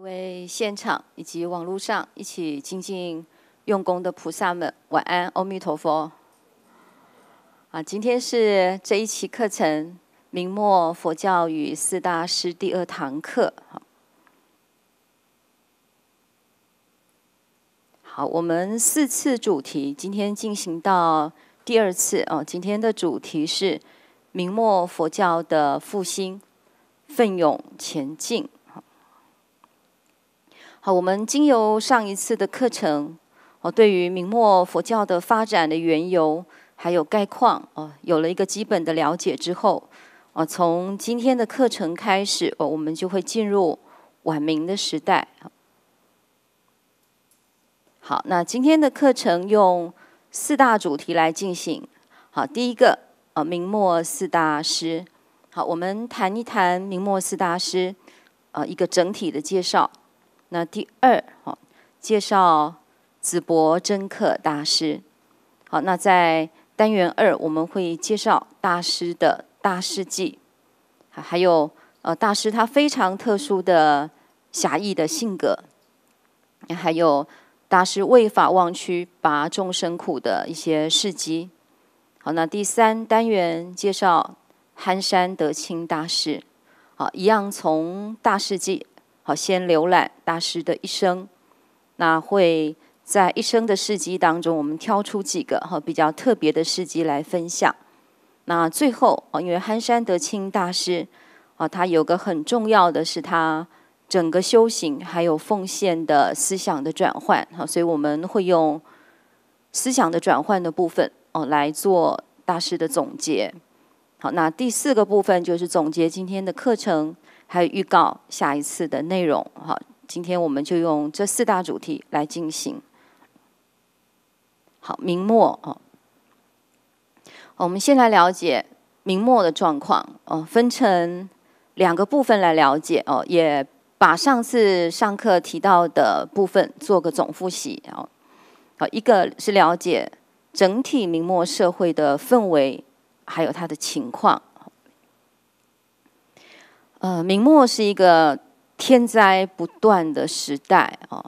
各位现场以及网络上一起精进用功的菩萨们，晚安，阿弥陀佛。啊，今天是这一期课程《明末佛教与四大师》第二堂课。好，我们四次主题，今天进行到第二次哦。今天的主题是明末佛教的复兴，奋勇前进。好，我们经由上一次的课程，哦，对于明末佛教的发展的缘由还有概况，哦，有了一个基本的了解之后，哦，从今天的课程开始，哦，我们就会进入晚明的时代。好，那今天的课程用四大主题来进行。好，第一个，啊，明末四大师。好，我们谈一谈明末四大师，啊，一个整体的介绍。那第二，好介绍子伯真克大师，好，那在单元二我们会介绍大师的大事迹，还有呃大师他非常特殊的侠义的性格，还有大师为法忘躯拔众生苦的一些事迹。好，那第三单元介绍憨山德清大师，好，一样从大事迹。好，先浏览大师的一生。那会在一生的事迹当中，我们挑出几个哈比较特别的事迹来分享。那最后啊，因为憨山德清大师啊，他有个很重要的是他整个修行还有奉献的思想的转换哈，所以我们会用思想的转换的部分哦来做大师的总结。好，那第四个部分就是总结今天的课程。还有预告下一次的内容，好，今天我们就用这四大主题来进行。好，明末哦，我们先来了解明末的状况哦，分成两个部分来了解哦，也把上次上课提到的部分做个总复习哦。好，一个是了解整体明末社会的氛围，还有他的情况。呃，明末是一个天灾不断的时代哦。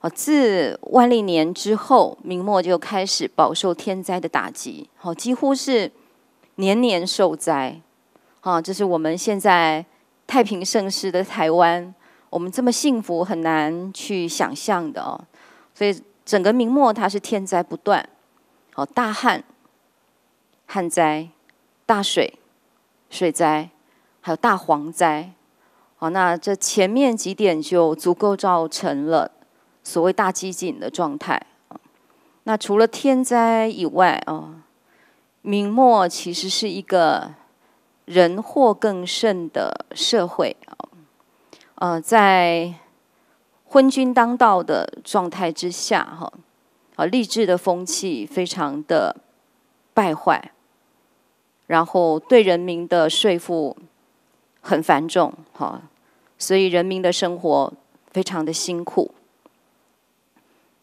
哦，自万历年之后，明末就开始饱受天灾的打击，好，几乎是年年受灾。啊，这是我们现在太平盛世的台湾，我们这么幸福，很难去想象的哦。所以，整个明末它是天灾不断，哦，大旱、旱灾、大水、水灾。还有大蝗灾，哦，那这前面几点就足够造成了所谓大饥馑的状态。那除了天灾以外，哦，明末其实是一个人祸更甚的社会。呃，在昏君当道的状态之下，哈，啊，吏治的风气非常的败坏，然后对人民的税负。很繁重，哈，所以人民的生活非常的辛苦，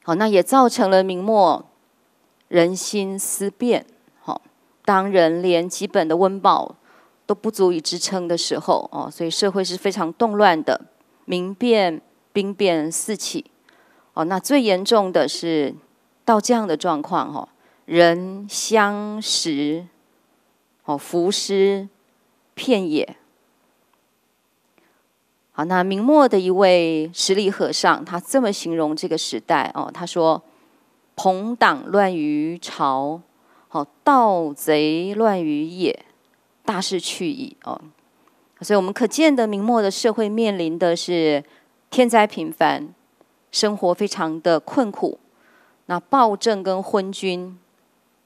好，那也造成了明末人心思变，好，当人连基本的温饱都不足以支撑的时候，哦，所以社会是非常动乱的，民变、兵变四起，哦，那最严重的是到这样的状况，哈，人相食，哦，浮尸片野。好，那明末的一位十里和尚，他这么形容这个时代哦，他说：“朋党乱于朝，好盗贼乱于野，大势去矣。”哦，所以我们可见的明末的社会面临的是天灾频繁，生活非常的困苦，那暴政跟昏君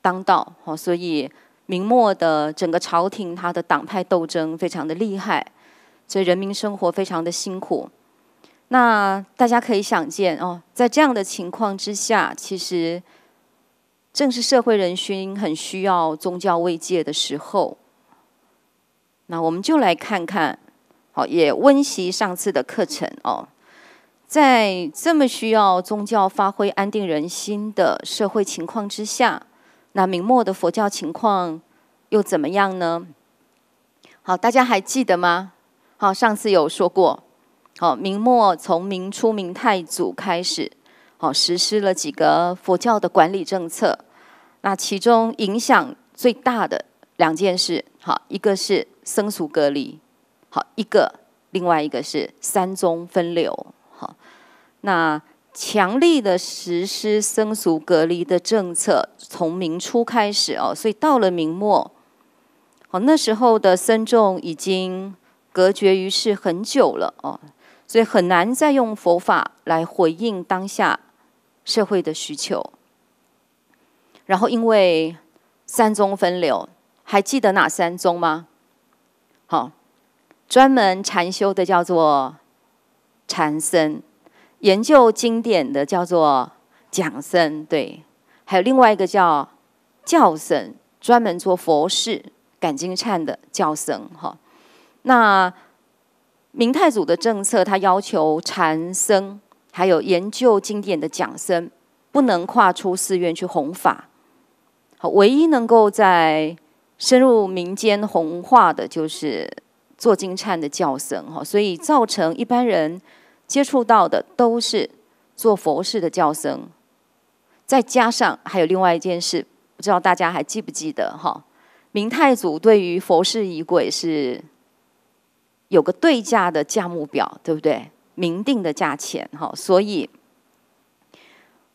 当道，哦，所以明末的整个朝廷，他的党派斗争非常的厉害。所以人民生活非常的辛苦，那大家可以想见哦，在这样的情况之下，其实正是社会人心很需要宗教慰藉的时候。那我们就来看看，好，也温习上次的课程哦。在这么需要宗教发挥安定人心的社会情况之下，那明末的佛教情况又怎么样呢？好，大家还记得吗？好，上次有说过，好，明末从明初明太祖开始，好，实施了几个佛教的管理政策。那其中影响最大的两件事，好，一个是僧俗隔离，好，一个另外一个是三宗分流。好，那强力的实施僧俗隔离的政策，从明初开始哦，所以到了明末，好，那时候的僧众已经。隔绝于世很久了哦，所以很难再用佛法来回应当下社会的需求。然后因为三宗分流，还记得哪三宗吗？好，专门禅修的叫做禅僧，研究经典的叫做讲僧，对，还有另外一个叫教僧，专门做佛事、感经忏的教僧，哈。那明太祖的政策，他要求禅僧还有研究经典的讲僧不能跨出寺院去弘法。好，唯一能够在深入民间弘化的，就是做金忏的教僧。哈，所以造成一般人接触到的都是做佛事的教僧。再加上还有另外一件事，不知道大家还记不记得？哈，明太祖对于佛事仪轨是。有个对价的价目表，对不对？明定的价钱，哈，所以，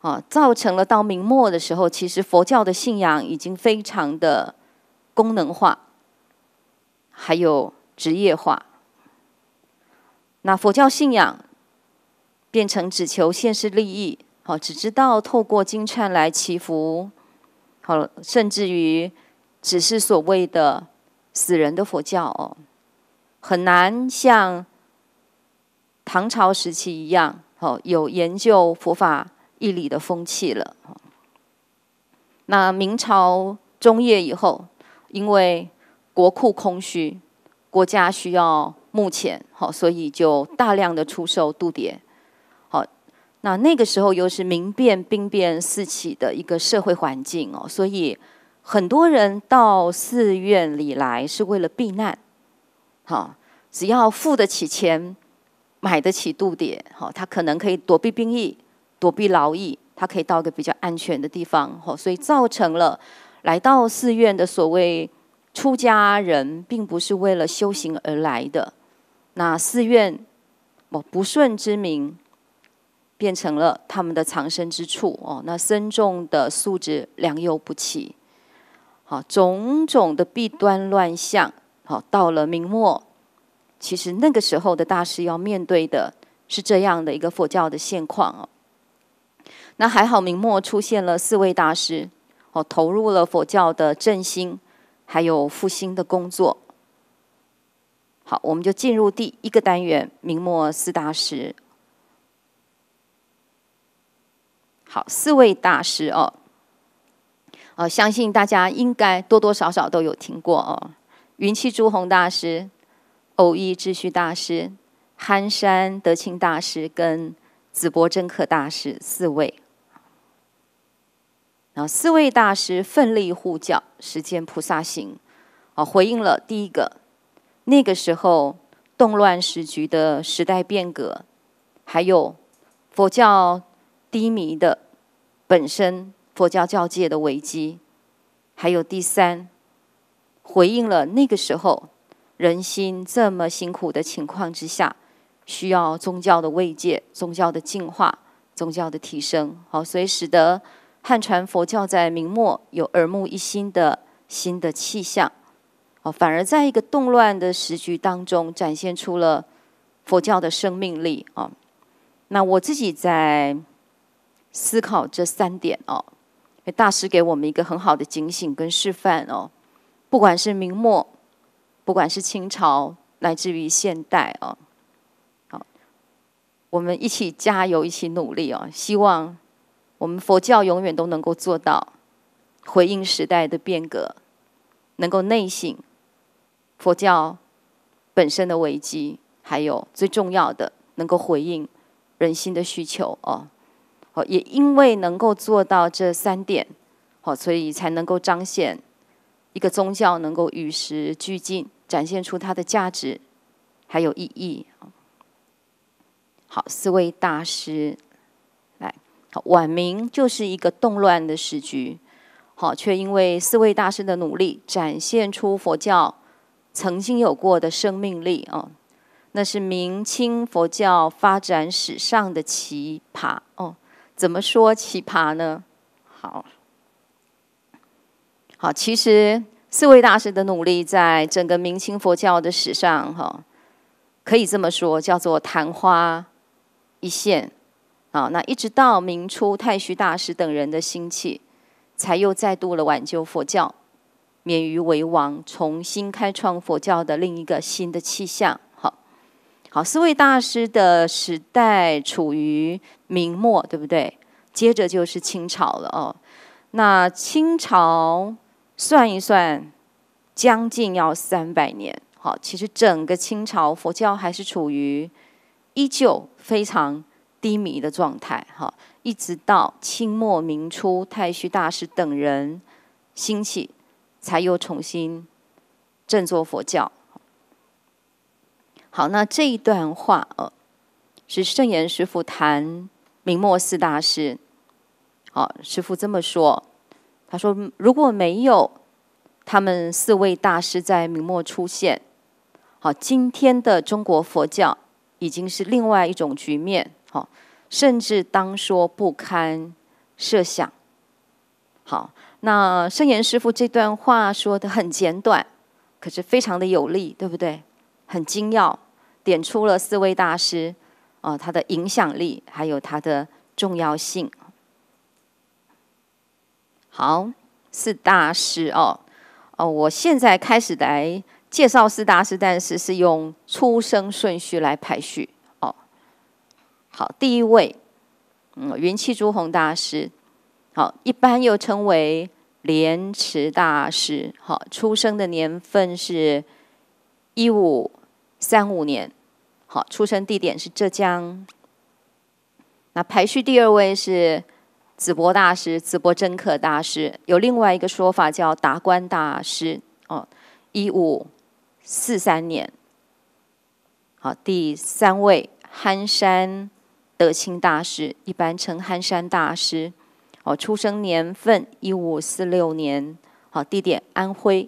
啊，造成了到明末的时候，其实佛教的信仰已经非常的功能化，还有职业化。那佛教信仰变成只求现世利益，好，只知道透过金忏来祈福，好，甚至于只是所谓的死人的佛教哦。很难像唐朝时期一样，哦，有研究佛法义理的风气了。那明朝中叶以后，因为国库空虚，国家需要募钱，好，所以就大量的出售度牒。好，那那个时候又是民变、兵变四起的一个社会环境哦，所以很多人到寺院里来是为了避难。好，只要付得起钱，买得起度牒，好，他可能可以躲避兵役，躲避劳役，他可以到一个比较安全的地方，哦，所以造成了来到寺院的所谓出家人，并不是为了修行而来的。那寺院我不顺之名，变成了他们的藏身之处哦。那僧众的素质良莠不齐，好，种种的弊端乱象。好，到了明末，其实那个时候的大师要面对的是这样的一个佛教的现况哦。那还好，明末出现了四位大师，哦，投入了佛教的振兴还有复兴的工作。好，我们就进入第一个单元——明末四大师。好，四位大师哦，呃，相信大家应该多多少少都有听过哦。云栖朱红大师、偶遇智旭大师、憨山德清大师跟紫柏真可大师四位，然后四位大师奋力护教，时间菩萨行，啊，回应了第一个。那个时候动乱时局的时代变革，还有佛教低迷的本身佛教教界的危机，还有第三。回应了那个时候人心这么辛苦的情况之下，需要宗教的慰藉、宗教的净化、宗教的提升。好，所以使得汉传佛教在明末有耳目一新的新的气象。哦，反而在一个动乱的时局当中，展现出了佛教的生命力。哦，那我自己在思考这三点哦，大师给我们一个很好的警醒跟示范哦。不管是明末，不管是清朝，乃至于现代啊，好，我们一起加油，一起努力哦，希望我们佛教永远都能够做到回应时代的变革，能够内省佛教本身的危机，还有最重要的能够回应人心的需求哦。好，也因为能够做到这三点，好，所以才能够彰显。一个宗教能够与时俱进，展现出它的价值还有意义。好，四位大师来。好，晚明就是一个动乱的时局，好，却因为四位大师的努力，展现出佛教曾经有过的生命力啊。那是明清佛教发展史上的奇葩哦。怎么说奇葩呢？好。好，其实四位大师的努力，在整个明清佛教的史上，哈，可以这么说，叫做昙花一现。啊，那一直到明初太虚大师等人的兴起，才又再度了挽救佛教，免于为亡，重新开创佛教的另一个新的气象。好，好，四位大师的时代处于明末，对不对？接着就是清朝了哦。那清朝。算一算，将近要三百年。好，其实整个清朝佛教还是处于依旧非常低迷的状态。哈，一直到清末明初，太虚大师等人兴起，才又重新振作佛教。好，那这一段话呃，是圣严师父谈明末四大师。好，师父这么说。他说：“如果没有他们四位大师在明末出现，好，今天的中国佛教已经是另外一种局面，好，甚至当说不堪设想。”好，那圣严师傅这段话说的很简短，可是非常的有力，对不对？很精要，点出了四位大师啊他的影响力还有他的重要性。好，四大师哦，哦，我现在开始来介绍四大师，但是是用出生顺序来排序哦。好，第一位，嗯，云栖朱红大师，好，一般又称为莲池大师，好，出生的年份是一五三五年，好，出生地点是浙江。那排序第二位是。紫博大师、紫博真可大师，有另外一个说法叫达观大师。哦，一五四三年。好，第三位憨山德清大师，一般称憨山大师。哦，出生年份一五四六年。好，地点安徽。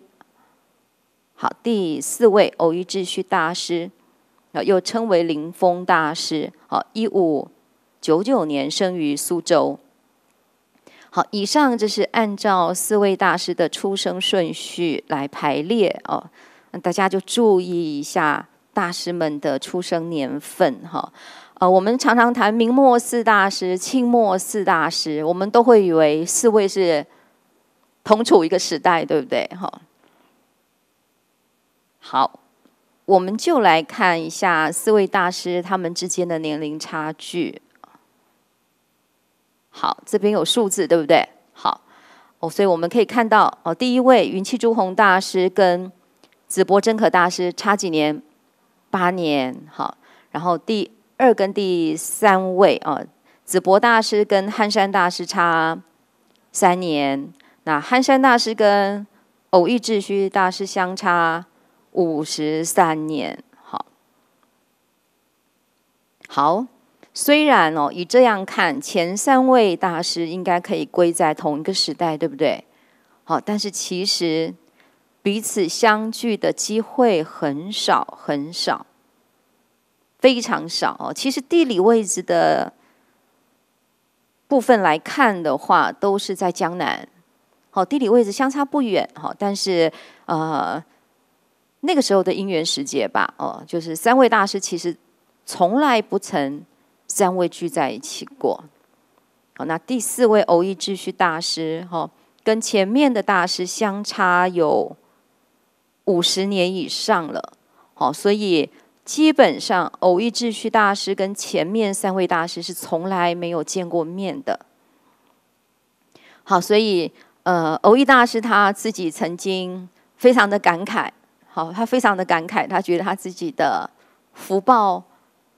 好，第四位偶遇智旭大师，又称为灵峰大师。哦，一五九九年生于苏州。好，以上这是按照四位大师的出生顺序来排列哦，那大家就注意一下大师们的出生年份哈。呃，我们常常谈明末四大师、清末四大师，我们都会以为四位是同处一个时代，对不对？哈，好，我们就来看一下四位大师他们之间的年龄差距。好，这边有数字，对不对？好，哦，所以我们可以看到，哦，第一位云栖朱红大师跟紫柏真可大师差几年？八年，好。然后第二跟第三位，哦，紫柏大师跟憨山大师差三年，那憨山大师跟偶遇智虚大师相差五十三年，好。好。虽然哦，以这样看，前三位大师应该可以归在同一个时代，对不对？好，但是其实彼此相聚的机会很少很少，非常少哦。其实地理位置的部分来看的话，都是在江南。好，地理位置相差不远。好，但是呃，那个时候的因缘时节吧，哦，就是三位大师其实从来不曾。三位聚在一起过，好，那第四位偶遇秩序大师，哈，跟前面的大师相差有五十年以上了，好，所以基本上偶遇秩序大师跟前面三位大师是从来没有见过面的。好，所以呃，偶遇大师他自己曾经非常的感慨，好，他非常的感慨，他觉得他自己的福报。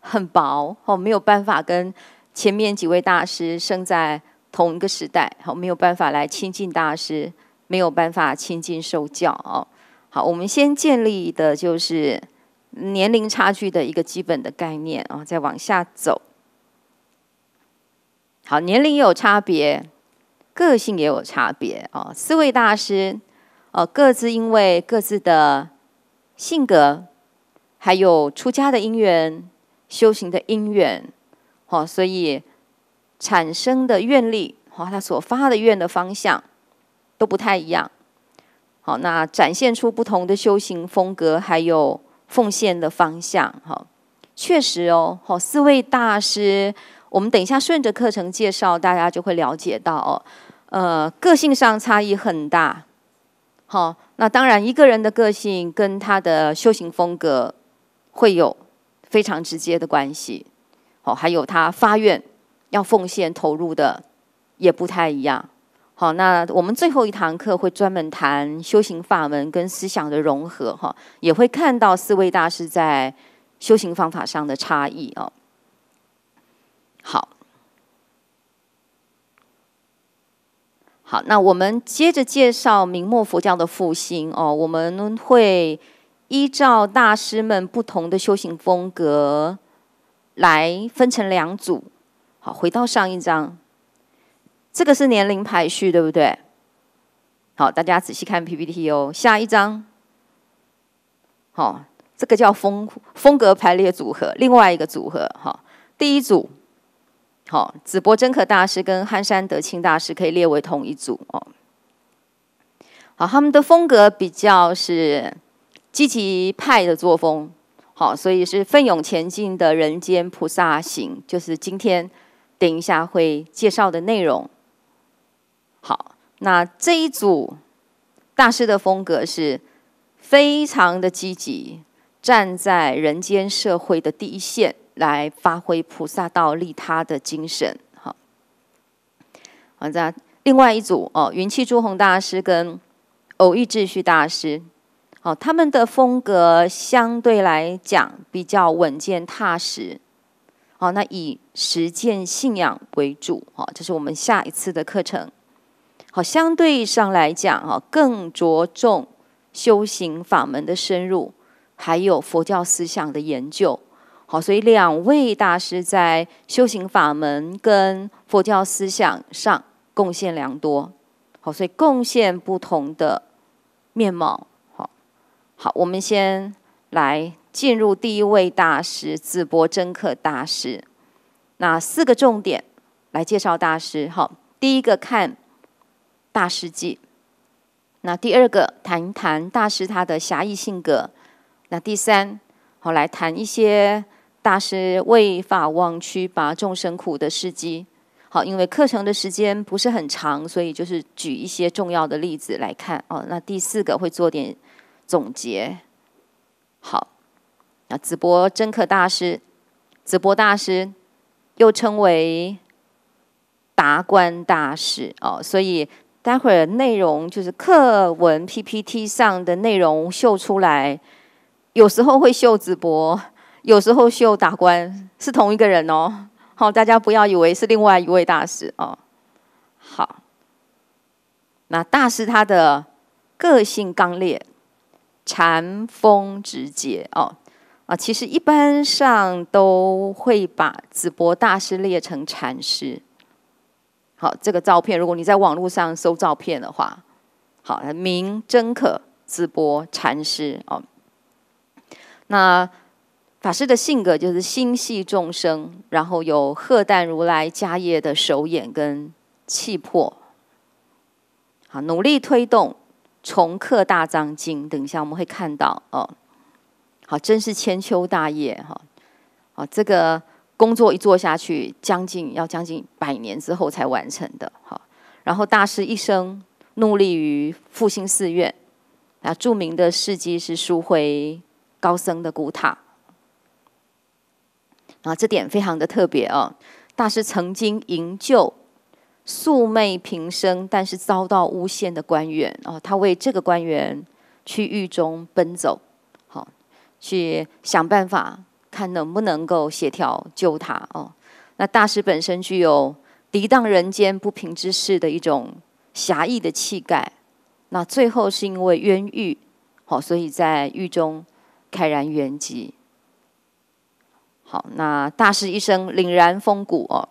很薄哦，没有办法跟前面几位大师生在同一个时代，好，没有办法来亲近大师，没有办法亲近受教哦。好，我们先建立的就是年龄差距的一个基本的概念啊，再往下走。好，年龄有差别，个性也有差别哦。四位大师哦，各自因为各自的性格，还有出家的因缘。修行的因缘，好，所以产生的愿力，哦，他所发的愿的方向都不太一样，好，那展现出不同的修行风格，还有奉献的方向，哈，确实哦，好，四位大师，我们等一下顺着课程介绍，大家就会了解到哦，呃，个性上差异很大，好，那当然一个人的个性跟他的修行风格会有。非常直接的关系，哦，还有他发愿要奉献投入的也不太一样，好，那我们最后一堂课会专门谈修行法门跟思想的融合，哈，也会看到四位大师在修行方法上的差异哦。好，好，那我们接着介绍明末佛教的复兴哦，我们会。依照大师们不同的修行风格来分成两组，好，回到上一张，这个是年龄排序，对不对？好，大家仔细看 PPT 哦。下一张，好，这个叫风风格排列组合，另外一个组合哈。第一组，好，紫柏真可大师跟憨山德清大师可以列为同一组哦。好，他们的风格比较是。积极派的作风，好，所以是奋勇前进的人间菩萨行，就是今天等一下会介绍的内容。好，那这一组大师的风格是非常的积极，站在人间社会的第一线来发挥菩萨道利他的精神。好，好在另外一组哦，云气朱红大师跟偶遇秩序大师。哦，他们的风格相对来讲比较稳健踏实。哦，那以实践信仰为主。哦，这是我们下一次的课程。好，相对上来讲，哦，更着重修行法门的深入，还有佛教思想的研究。好，所以两位大师在修行法门跟佛教思想上贡献良多。好，所以贡献不同的面貌。好，我们先来进入第一位大师——淄博真客大师。那四个重点来介绍大师。好，第一个看大师记，那第二个谈一谈大师他的侠义性格。那第三，好来谈一些大师为法忘区拔众生苦的事迹。好，因为课程的时间不是很长，所以就是举一些重要的例子来看。哦，那第四个会做点。总结好，那直播真客大师，直播大师又称为达官大师哦，所以待会儿内容就是课文 PPT 上的内容秀出来，有时候会秀直播，有时候秀达官，是同一个人哦。好，大家不要以为是另外一位大师哦。好，那大师他的个性刚烈。禅风直接哦，啊，其实一般上都会把紫波大师列成禅师。好，这个照片，如果你在网络上搜照片的话，好，名真可紫波禅师哦。那法师的性格就是心系众生，然后有赫旦如来家业的手眼跟气魄，好，努力推动。重刻大藏经，等一下我们会看到哦。好，真是千秋大业哈。啊，这个工作一做下去，将近要将近百年之后才完成的。哈，然后大师一生努力于复兴寺院，啊，著名的事迹是赎回高僧的古塔。啊，这点非常的特别哦。大师曾经营救。素昧平生，但是遭到诬陷的官员哦，他为这个官员去狱中奔走，好，去想办法看能不能够协调救他哦。那大师本身具有涤荡人间不平之事的一种侠义的气概，那最后是因为冤狱，好，所以在狱中慨然圆寂。好，那大师一生凛然风骨哦。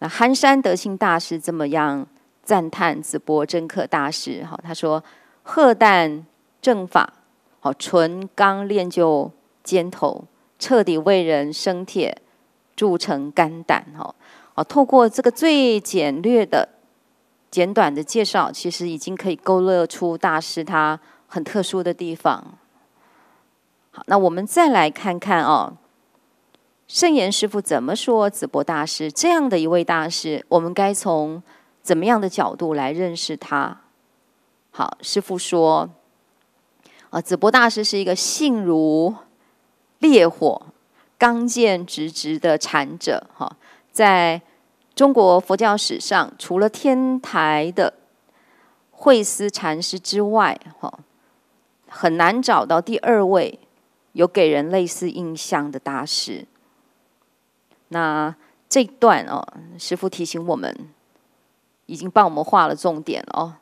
那寒山德清大师这么样赞叹智波真可大师？哈，他说：“鹤胆正法，好纯刚练就尖头，彻底为人生铁铸成肝胆。”好，透过这个最简略的、简短的介绍，其实已经可以勾勒出大师他很特殊的地方。好，那我们再来看看哦。圣严师傅怎么说？紫柏大师这样的一位大师，我们该从怎么样的角度来认识他？好，师傅说：，啊，紫柏大师是一个性如烈火、刚健直直的禅者。哈，在中国佛教史上，除了天台的慧思禅师之外，哈，很难找到第二位有给人类似印象的大师。那这段哦，师傅提醒我们，已经帮我们画了重点哦。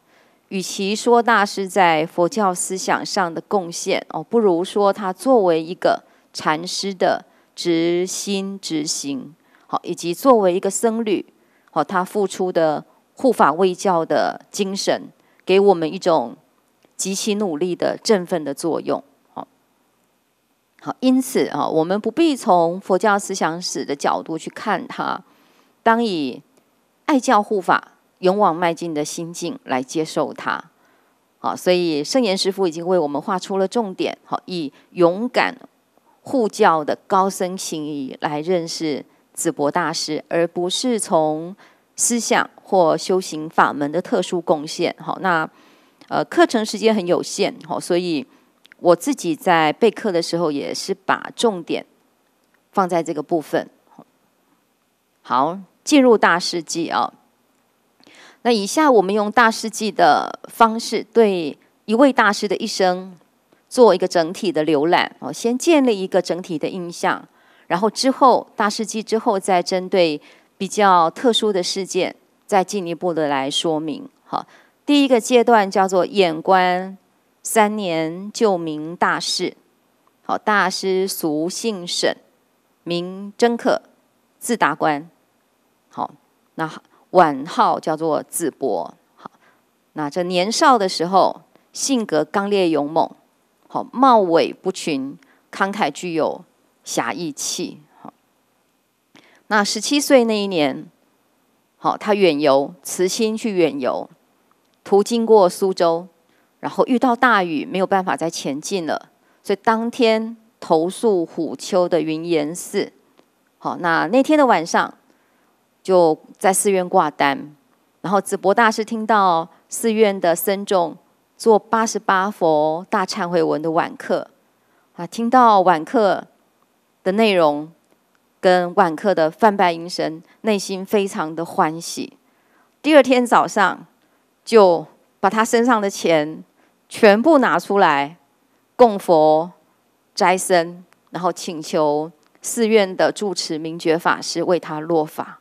与其说大师在佛教思想上的贡献哦，不如说他作为一个禅师的执心执行，好，以及作为一个僧侣，好，他付出的护法卫教的精神，给我们一种极其努力的振奋的作用。因此啊，我们不必从佛教思想史的角度去看它，当以爱教护法、勇往迈进的心境来接受它。好，所以圣严师父已经为我们画出了重点。好，以勇敢护教的高僧心医来认识紫博大师，而不是从思想或修行法门的特殊贡献。好，那呃，课程时间很有限，好，所以。我自己在备课的时候，也是把重点放在这个部分。好，进入大世纪啊。那以下我们用大世纪的方式，对一位大师的一生做一个整体的浏览，哦，先建立一个整体的印象，然后之后大世纪之后，再针对比较特殊的事件，再进一步的来说明。好，第一个阶段叫做眼观。三年救名大事，好大师俗姓沈，名真客，字达观，好那晚号叫做字博，好那这年少的时候性格刚烈勇猛，好貌伟不群，慷慨具有侠义气，好那十七岁那一年，好他远游，慈亲去远游，途经过苏州。然后遇到大雨，没有办法再前进了，所以当天投诉虎丘的云岩寺。好，那那天的晚上就在寺院挂单。然后紫博大师听到寺院的僧众做八十八佛大忏悔文的晚课，啊，听到晚课的内容，跟晚课的泛拜音声，内心非常的欢喜。第二天早上就把他身上的钱。全部拿出来供佛斋僧，然后请求寺院的住持明觉法师为他落法。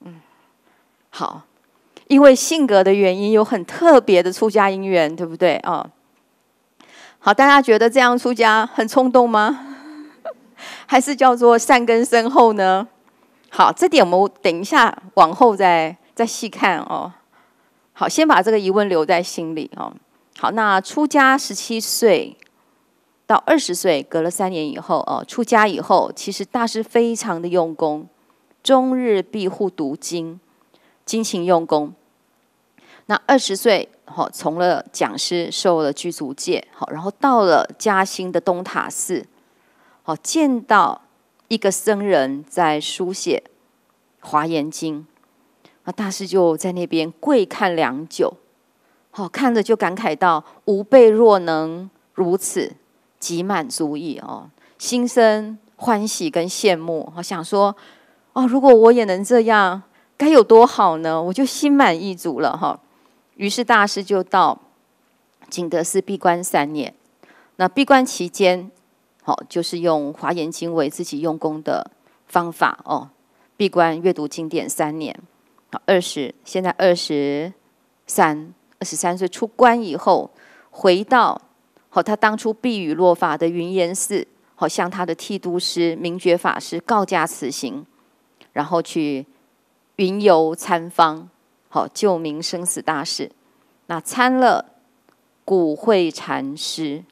嗯，好，因为性格的原因，有很特别的出家姻缘，对不对啊？好，大家觉得这样出家很冲动吗？还是叫做善根深厚呢？好，这点我们等一下往后再再细看哦。好，先把这个疑问留在心里哦。好，那出家十七岁到二十岁，隔了三年以后，哦，出家以后，其实大师非常的用功，终日闭户读经，精勤用功。那二十岁，好，从了讲师，受了具足戒，好，然后到了嘉兴的东塔寺，好，见到一个僧人在书写《华严经》，啊，大师就在那边跪看良久。哦，看着就感慨到：吾辈若能如此，即满足意哦，心生欢喜跟羡慕。哦，想说：哦，如果我也能这样，该有多好呢？我就心满意足了哈。于是大师就到景德寺闭关三年。那闭关期间，好，就是用《华严经》为自己用功的方法哦。闭关阅读经典三年，好，二十，现在二十三。二十三岁出关以后，回到好他当初避雨落法的云岩寺，好向他的剃度师明觉法师告假此行，然后去云游参方，好救民生死大事。那参了古慧禅师，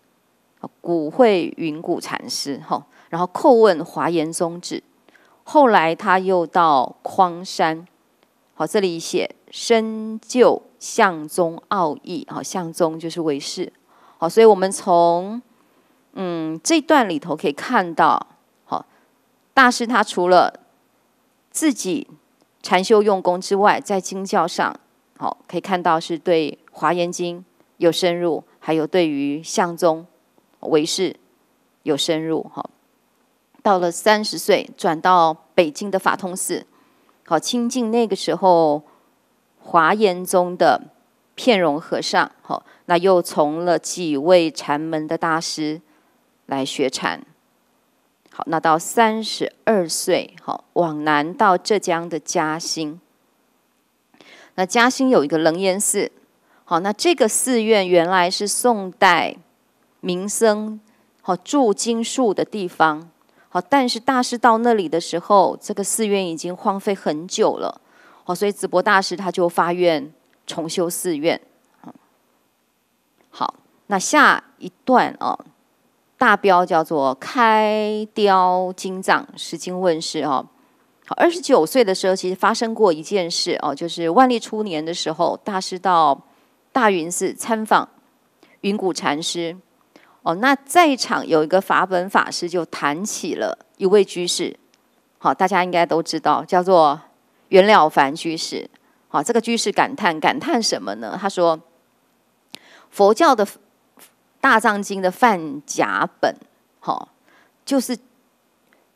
古慧云谷禅师，哈，然后叩问华严宗旨。后来他又到匡山，好，这里写深就相宗奥义，好，相宗就是唯世。好，所以我们从嗯这段里头可以看到，好大师他除了自己禅修用功之外，在经教上，好可以看到是对《华严经》有深入，还有对于相宗为世有深入，好，到了三十岁转到北京的法通寺，好清近那个时候。华严宗的片容和尚，好，那又从了几位禅门的大师来学禅，好，那到三十二岁，好，往南到浙江的嘉兴，那嘉兴有一个楞严寺，好，那这个寺院原来是宋代名僧好住经术的地方，好，但是大师到那里的时候，这个寺院已经荒废很久了。好，所以紫博大师他就发愿重修寺院。好，那下一段哦，大标叫做开雕金藏，石经问世。好，二十九岁的时候，其实发生过一件事哦，就是万历初年的时候，大师到大云寺参访云谷禅师。哦，那在场有一个法本法师，就谈起了一位居士。好，大家应该都知道，叫做。袁了凡居士，啊，这个居士感叹感叹什么呢？他说：“佛教的大藏经的范甲本，好，就是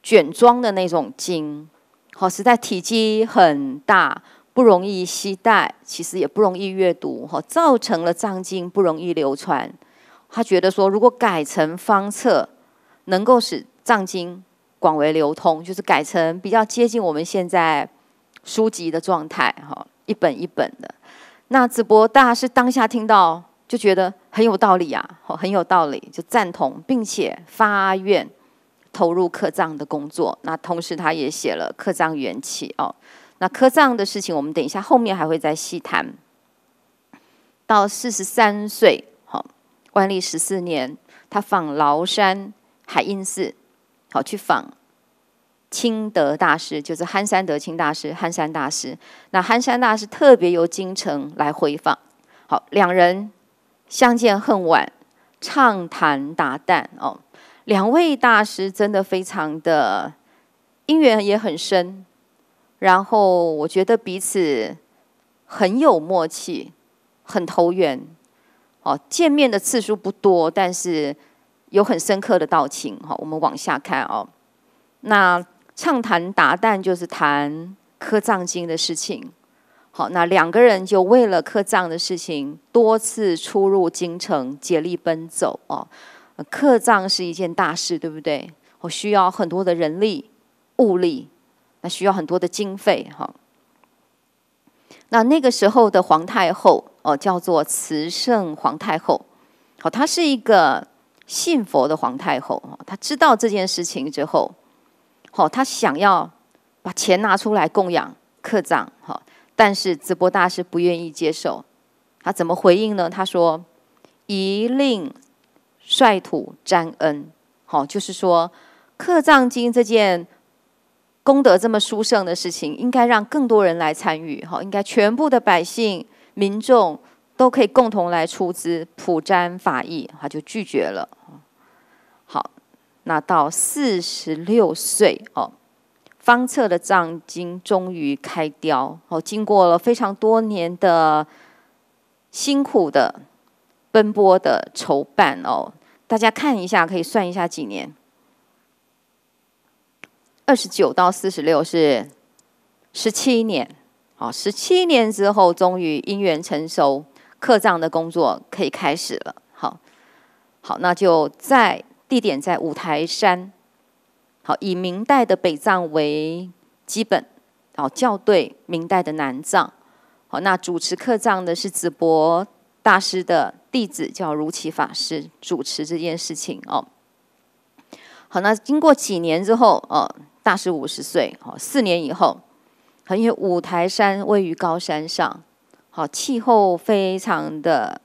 卷装的那种经，好，实在体积很大，不容易携带，其实也不容易阅读，哈，造成了藏经不容易流传。他觉得说，如果改成方册，能够使藏经广为流通，就是改成比较接近我们现在。”书籍的状态，哈，一本一本的。那子博大家是当下听到就觉得很有道理啊，很有道理，就赞同，并且发愿投入刻藏的工作。那同时他也写了《刻藏缘起》哦。那刻藏的事情，我们等一下后面还会再细谈。到四十三岁，好，万历十四年，他访崂山海印寺，好去访。清德大师就是憨山德清大师，憨山大师。那憨山大师特别由京城来回访。好，两人相见恨晚，畅谈达旦哦。两位大师真的非常的因缘也很深，然后我觉得彼此很有默契，很投缘哦。见面的次数不多，但是有很深刻的道情。好，我们往下看哦。那畅谈达旦就是谈刻藏经的事情。好，那两个人就为了刻藏的事情，多次出入京城，竭力奔走。哦，刻藏是一件大事，对不对？我需要很多的人力、物力，那需要很多的经费。哈，那那个时候的皇太后哦，叫做慈圣皇太后。好，她是一个信佛的皇太后。哦，她知道这件事情之后。好，他想要把钱拿出来供养客葬，哦，但是直播大师不愿意接受。他怎么回应呢？他说：“一令率土沾恩。”好，就是说，客藏经这件功德这么殊胜的事情，应该让更多人来参与。哦，应该全部的百姓民众都可以共同来出资普沾法益。他就拒绝了。那到四十六岁哦，方策的藏经终于开雕哦，经过了非常多年的辛苦的奔波的筹办哦，大家看一下可以算一下几年，二十九到四十六是十七年，好，十七年之后终于因缘成熟，刻章的工作可以开始了，好，好，那就在。地点在五台山，好，以明代的北藏为基本，好校对明代的南藏，好，那主持刻藏的是紫博大师的弟子叫如其法师主持这件事情哦。好，那经过几年之后，哦，大师五十岁，哦，四年以后，因为五台山位于高山上，好，气候非常的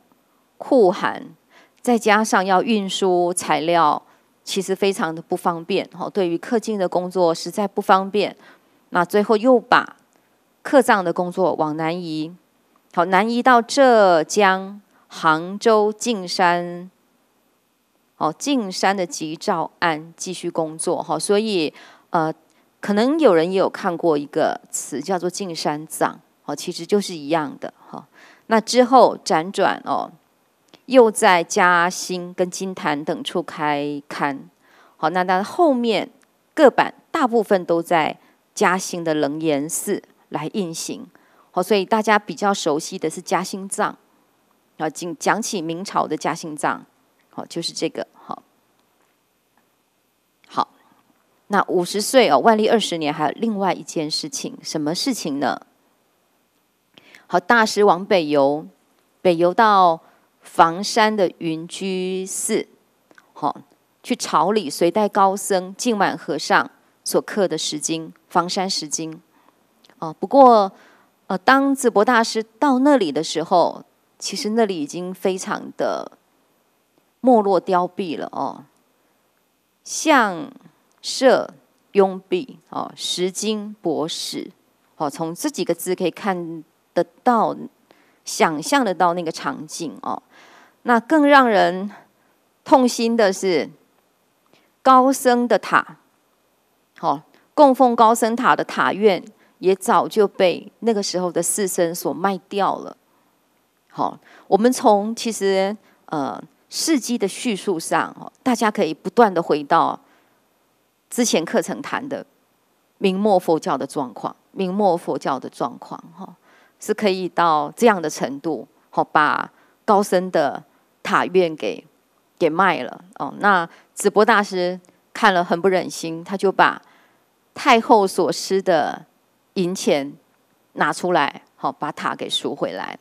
酷寒。再加上要运输材料，其实非常的不方便。好，对于客进的工作实在不方便，那最后又把客藏的工作往南移，好，南移到浙江杭州径山，哦，进山的吉兆庵继续工作。哈，所以呃，可能有人也有看过一个词叫做进山藏，哦，其实就是一样的。哈，那之后辗转哦。又在嘉兴跟金坛等处开刊，好，那但后面各版大部分都在嘉兴的冷严寺来印行，好，所以大家比较熟悉的是嘉兴藏。啊，讲讲起明朝的嘉兴藏，好，就是这个，好，好，那五十岁哦，万历二十年，还有另外一件事情，什么事情呢？好，大师往北游，北游到。房山的云居寺，好，去朝礼隋代高僧净满和尚所刻的石经，房山石经，哦，不过，呃，当智博大师到那里的时候，其实那里已经非常的没落凋敝了哦，像舍庸壁哦，石经博史哦，从这几个字可以看得到，想象得到那个场景哦。那更让人痛心的是，高僧的塔，哦，供奉高僧塔的塔院也早就被那个时候的士绅所卖掉了。好，我们从其实呃事迹的叙述上，大家可以不断的回到之前课程谈的明末佛教的状况，明末佛教的状况哈，是可以到这样的程度，好，把高僧的塔院给给卖了哦，那子柏大师看了很不忍心，他就把太后所失的银钱拿出来，好把塔给赎回来。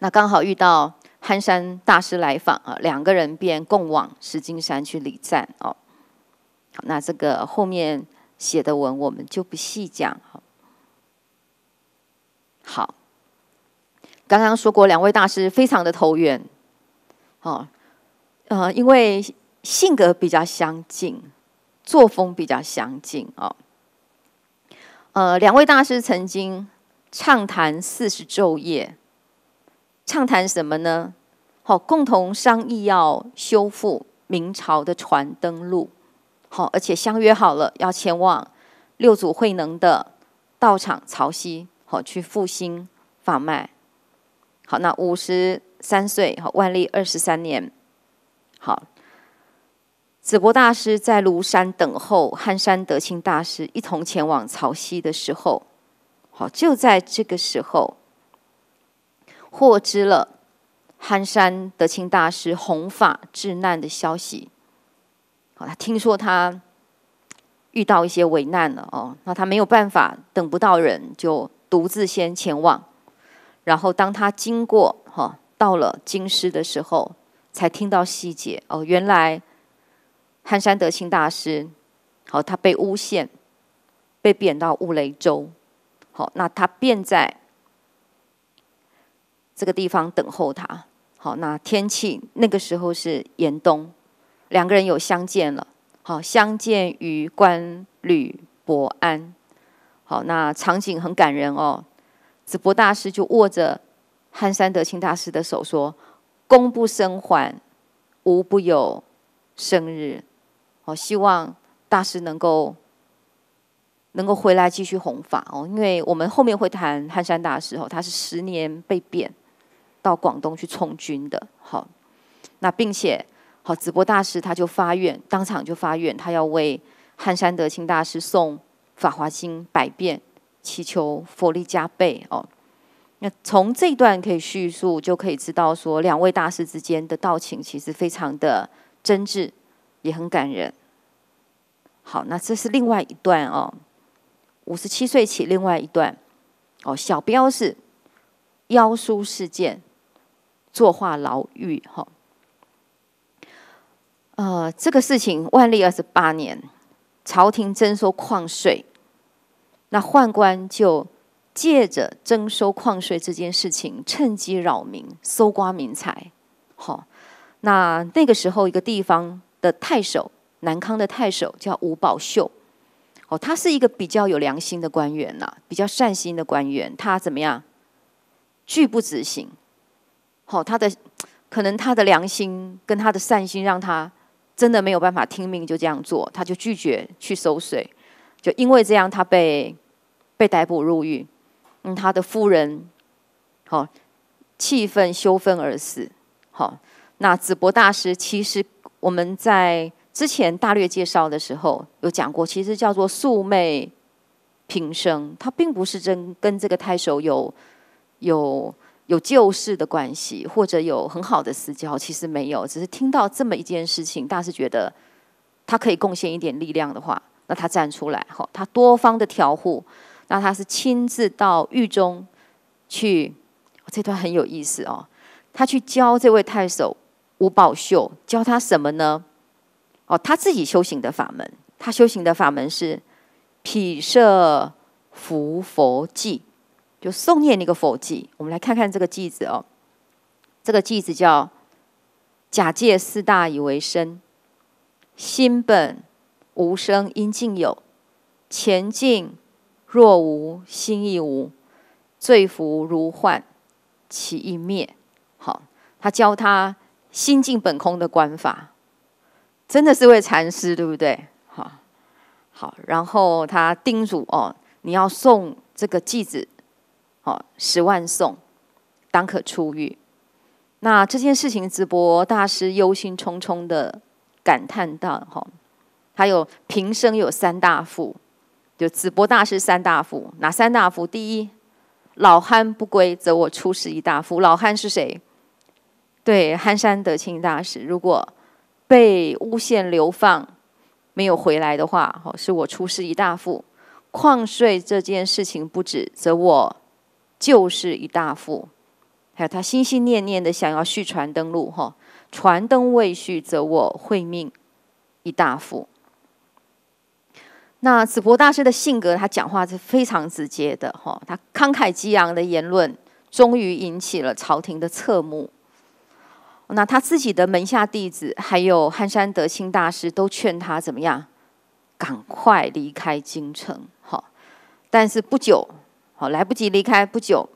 那刚好遇到憨山大师来访啊，两个人便共往石金山去礼赞哦。那这个后面写的文我们就不细讲。好，刚刚说过两位大师非常的投缘。哦，呃，因为性格比较相近，作风比较相近哦。呃，两位大师曾经畅谈四十昼夜，畅谈什么呢？好，共同商议要修复明朝的船登陆，好，而且相约好了要前往六祖慧能的道场曹溪，好，去复兴法脉。好，那五十。三岁，好，万历二十三年，好，紫柏大师在庐山等候汉山德清大师一同前往曹溪的时候，好，就在这个时候，获知了憨山德清大师弘法治难的消息，好，他听说他遇到一些危难了哦，那他没有办法，等不到人，就独自先前往，然后当他经过，哈。到了京师的时候，才听到细节哦。原来汉山德清大师，好，他被诬陷，被贬到雾雷州。好，那他便在这个地方等候他。好，那天气那个时候是严冬，两个人有相见了。好，相见于关旅博安。好，那场景很感人哦。子博大师就握着。汉山德清大师的手说：“功不生还，无不有生日。”我希望大师能够能够回来继续弘法哦，因为我们后面会谈汉山大师哦，他是十年被贬到广东去从军的。好，那并且好紫柏大师他就发愿，当场就发愿，他要为汉山德清大师送《法华经》百遍，祈求佛力加倍哦。那从这段可以叙述，就可以知道说，两位大师之间的道情其实非常的真挚，也很感人。好，那这是另外一段哦，五十七岁起，另外一段哦。小标是妖书事件，作化牢狱哈。呃，这个事情，万历二十八年，朝廷征收矿税，那宦官就。借着征收矿税这件事情，趁机扰民、搜刮民财。好，那那个时候一个地方的太守，南康的太守叫吴宝秀。哦，他是一个比较有良心的官员呐，比较善心的官员。他怎么样？拒不执行。好，他的可能他的良心跟他的善心，让他真的没有办法听命就这样做，他就拒绝去收税。就因为这样，他被被逮捕入狱。他的夫人，好气愤羞愤而死。好，那子博大师其实我们在之前大略介绍的时候有讲过，其实叫做素昧平生，他并不是真跟这个太守有有有旧事的关系，或者有很好的私交，其实没有，只是听到这么一件事情，大师觉得他可以贡献一点力量的话，那他站出来，好，他多方的调护。那他是亲自到狱中去，这段很有意思哦。他去教这位太守吴宝秀，教他什么呢？哦，他自己修行的法门。他修行的法门是毗舍浮佛记，就诵念那个佛记。我们来看看这个句子哦。这个句子叫假借四大以为身，心本无生因尽有，前进。若无心亦无，罪福如幻，其一灭。好，他教他心境本空的观法，真的是位禅师，对不对？好，好，然后他叮嘱哦，你要送这个继子，好十万送，当可出狱。那这件事情，直播大师忧心忡忡的感叹道：“哈，他有平生有三大富。”就子博大师三大夫，哪三大夫？第一，老憨不归，则我出世一大夫。老憨是谁？对，憨山德清大师。如果被诬陷流放，没有回来的话，哦，是我出世一大夫。矿税这件事情不止，则我就是一大夫。还有他心心念念的想要续船登陆，哈，船登未续，则我会命一大夫。那紫博大师的性格，他讲话是非常直接的，哈，他慷慨激昂的言论，终于引起了朝廷的侧目。那他自己的门下弟子，还有汉山德清大师，都劝他怎么样，赶快离开京城，好，但是不久，好来不及离开，不久，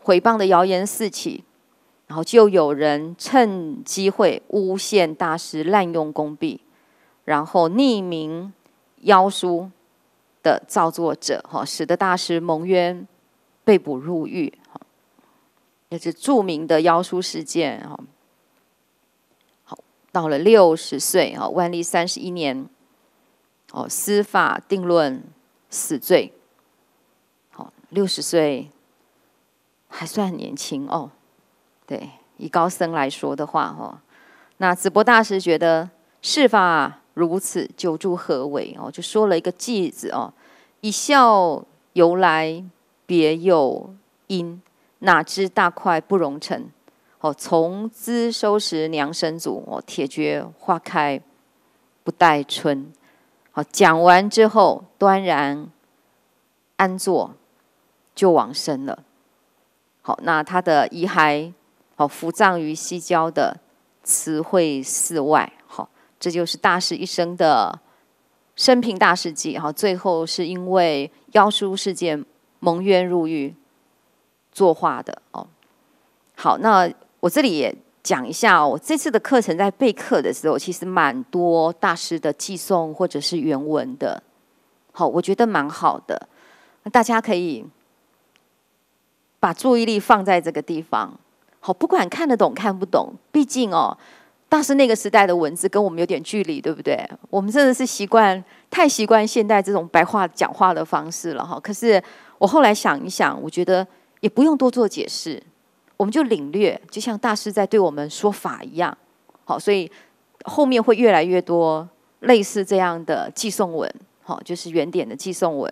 毁谤的谣言四起，然后就有人趁机会诬陷大师滥用公币，然后匿名。妖书的造作者，哈，使得大师蒙冤被捕入狱，哈，也是著名的妖书事件，哈。好，到了六十岁，哈，万历三十一年，哦，司法定论死罪，好，六十岁还算年轻哦，对，以高僧来说的话，哈，那紫博大师觉得是发。如此久住何为哦？就说了一个句子哦，一笑由来别有因，哪知大块不容成哦？从兹收拾娘生祖哦，铁绝花开不待春。哦，讲完之后端然安坐，就往生了。好，那他的遗骸哦，伏葬于西郊的慈惠寺外。好。这就是大师一生的生平大事记哈，最后是因为妖书事件蒙冤入狱作画的哦。好，那我这里也讲一下，我这次的课程在备课的时候，其实蛮多大师的寄送或者是原文的，好，我觉得蛮好的，大家可以把注意力放在这个地方，好，不管看得懂看不懂，毕竟哦。大师那个时代的文字跟我们有点距离，对不对？我们真的是习惯太习惯现代这种白话讲话的方式了哈。可是我后来想一想，我觉得也不用多做解释，我们就领略，就像大师在对我们说法一样。好，所以后面会越来越多类似这样的寄送文，好，就是原点的寄送文。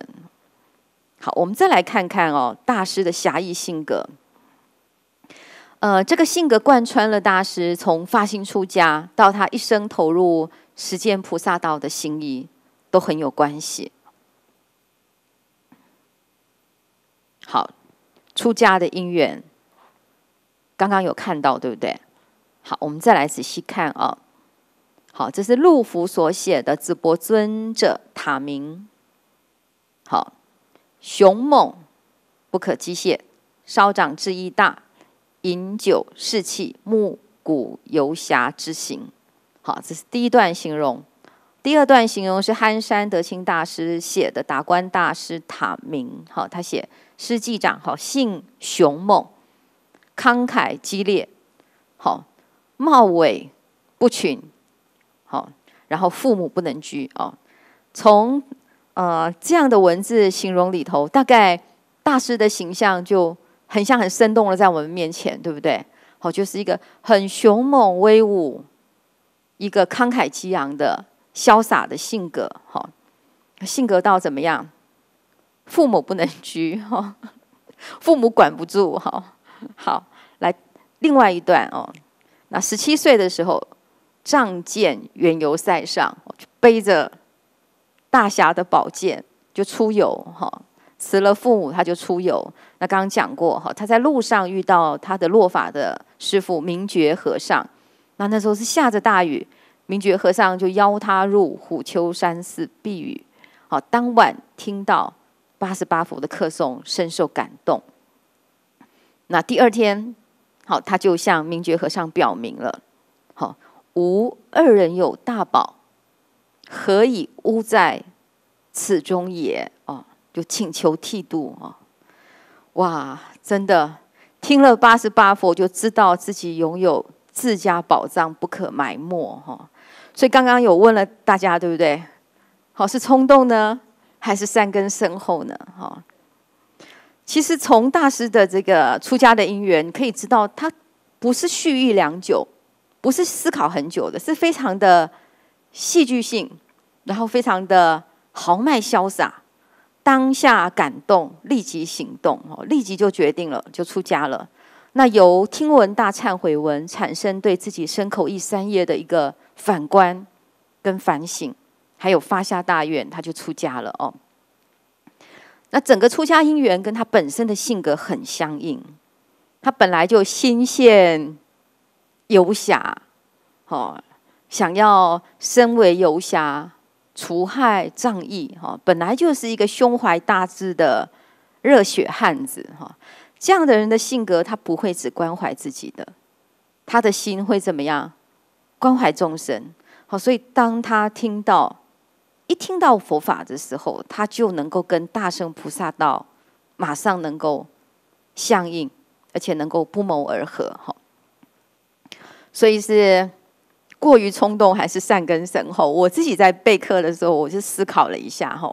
好，我们再来看看哦，大师的侠义性格。呃，这个性格贯穿了大师从发心出家到他一生投入实践菩萨道的心意，都很有关系。好，出家的因缘，刚刚有看到对不对？好，我们再来仔细看啊。好，这是陆福所写的《智波尊者塔明》。好，雄猛不可机械，稍长志意大。饮酒士气，暮鼓游侠之行。好，这是第一段形容。第二段形容是憨山德清大师写的达官大师塔明。好，他写诗纪长，好性雄猛，慷慨激烈，好貌伟不群，好然后父母不能居啊。从呃这样的文字形容里头，大概大师的形象就。很像很生动的在我们面前，对不对？好，就是一个很雄猛威武、一个慷慨激昂的潇洒的性格。好，性格到怎么样？父母不能拘哈，父母管不住哈。好，来另外一段哦。那十七岁的时候，仗剑远游塞上，就背着大侠的宝剑就出游哈，辞了父母他就出游。他刚讲过哈，他在路上遇到他的落法的师傅明觉和尚，那那时候是下着大雨，明觉和尚就邀他入虎丘山寺避雨。好，当晚听到八十八佛的客颂，深受感动。那第二天，好，他就向明觉和尚表明了：好，吾二人有大宝，何以污在此中也？哦，就请求剃度啊。哇，真的听了八十八佛，就知道自己拥有自家宝藏，不可埋没哈。所以刚刚有问了大家，对不对？好，是冲动呢，还是善根深厚呢？哈，其实从大师的这个出家的因缘，可以知道他不是蓄意良久，不是思考很久的，是非常的戏剧性，然后非常的豪迈潇洒。当下感动，立即行动哦！立即就决定了，就出家了。那由听闻大忏悔文，产生对自己身口意三业的一个反观跟反省，还有发下大愿，他就出家了哦。那整个出家因缘跟他本身的性格很相应，他本来就心现游侠哦，想要身为游侠。除害仗义哈，本来就是一个胸怀大志的热血汉子哈。这样的人的性格，他不会只关怀自己的，他的心会怎么样？关怀众生。好，所以当他听到一听到佛法的时候，他就能够跟大圣菩萨道马上能够相应，而且能够不谋而合哈。所以是。过于冲动还是善根深厚？我自己在备课的时候，我就思考了一下，哈，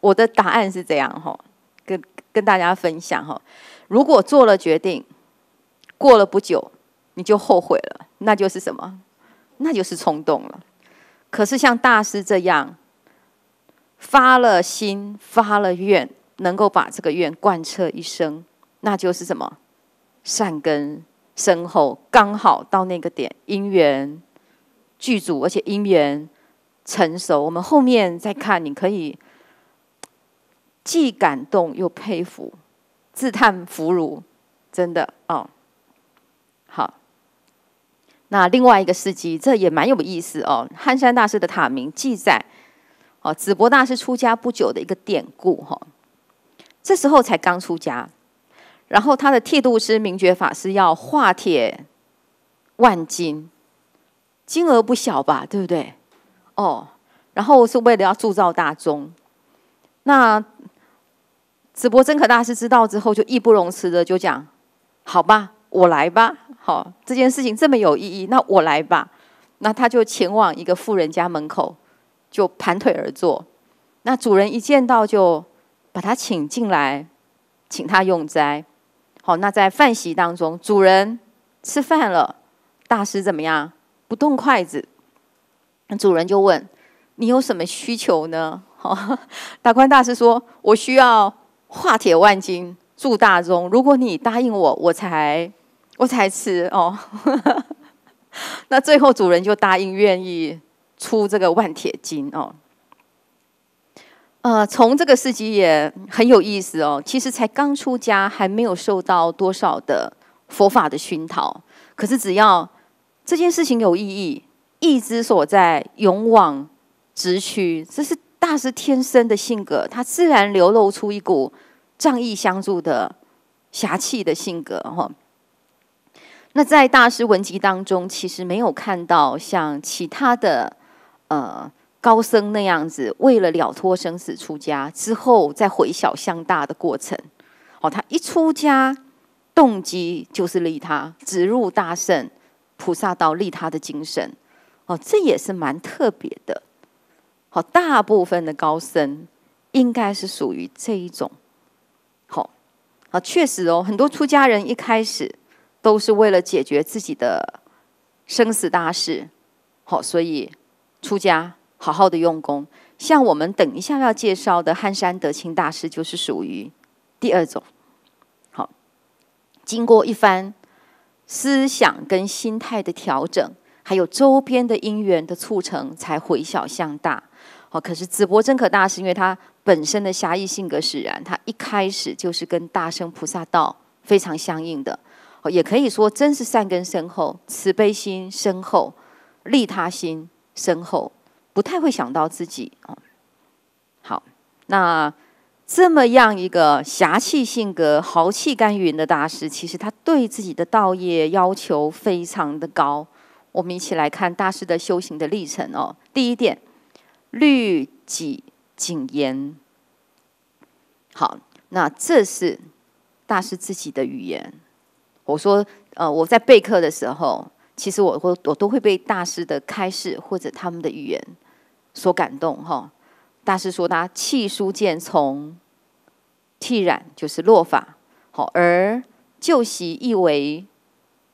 我的答案是这样，哈，跟跟大家分享，哈，如果做了决定，过了不久你就后悔了，那就是什么？那就是冲动了。可是像大师这样发了心、发了愿，能够把这个愿贯彻一生，那就是什么？善根深厚，刚好到那个点，因缘。剧组，而且姻缘成熟，我们后面再看，你可以既感动又佩服，自叹弗如，真的哦。好，那另外一个事迹，这也蛮有意思哦。汉山大师的塔名记载，哦，子博大师出家不久的一个典故哈，这时候才刚出家，然后他的剃度师明觉法师要化铁万金。金额不小吧，对不对？哦，然后是为了要铸造大钟。那直播真可大师知道之后，就义不容辞的就讲：“好吧，我来吧。”好，这件事情这么有意义，那我来吧。那他就前往一个富人家门口，就盘腿而坐。那主人一见到，就把他请进来，请他用斋。好，那在饭席当中，主人吃饭了，大师怎么样？不动筷子，主人就问：“你有什么需求呢？” 好，达官大师说：“我需要化铁万金祝大钟，如果你答应我，我才我才吃哦。”那最后主人就答应，愿意出这个万铁金哦。呃，从这个事迹也很有意思哦。其实才刚出家，还没有受到多少的佛法的熏陶，可是只要。这件事情有意义，义之所在，勇往直趋，这是大师天生的性格，他自然流露出一股仗义相助的侠气的性格。哈，那在大师文集当中，其实没有看到像其他的呃高僧那样子，为了了脱生死出家之后再回小向大的过程。哦，他一出家，动机就是利他，直入大圣。菩萨道利他的精神，哦，这也是蛮特别的。好，大部分的高僧应该是属于这一种。好，啊，确实哦，很多出家人一开始都是为了解决自己的生死大事。好，所以出家好好的用功，像我们等一下要介绍的汉山德清大师就是属于第二种。好，经过一番。思想跟心态的调整，还有周边的因缘的促成，才回小向大。好，可是紫博真可大师，因为他本身的侠义性格使然，他一开始就是跟大生菩萨道非常相应的。也可以说真是善根深厚，慈悲心深厚，利他心深厚，不太会想到自己。好，那。这么样一个侠气性格、豪气干云的大师，其实他对自己的道业要求非常的高。我们一起来看大师的修行的历程哦。第一点，律己谨言。好，那这是大师自己的语言。我说，呃，我在备课的时候，其实我会我都会被大师的开示或者他们的语言所感动哈。大师说：“他弃书剑从剃染，就是落法好；而旧习亦为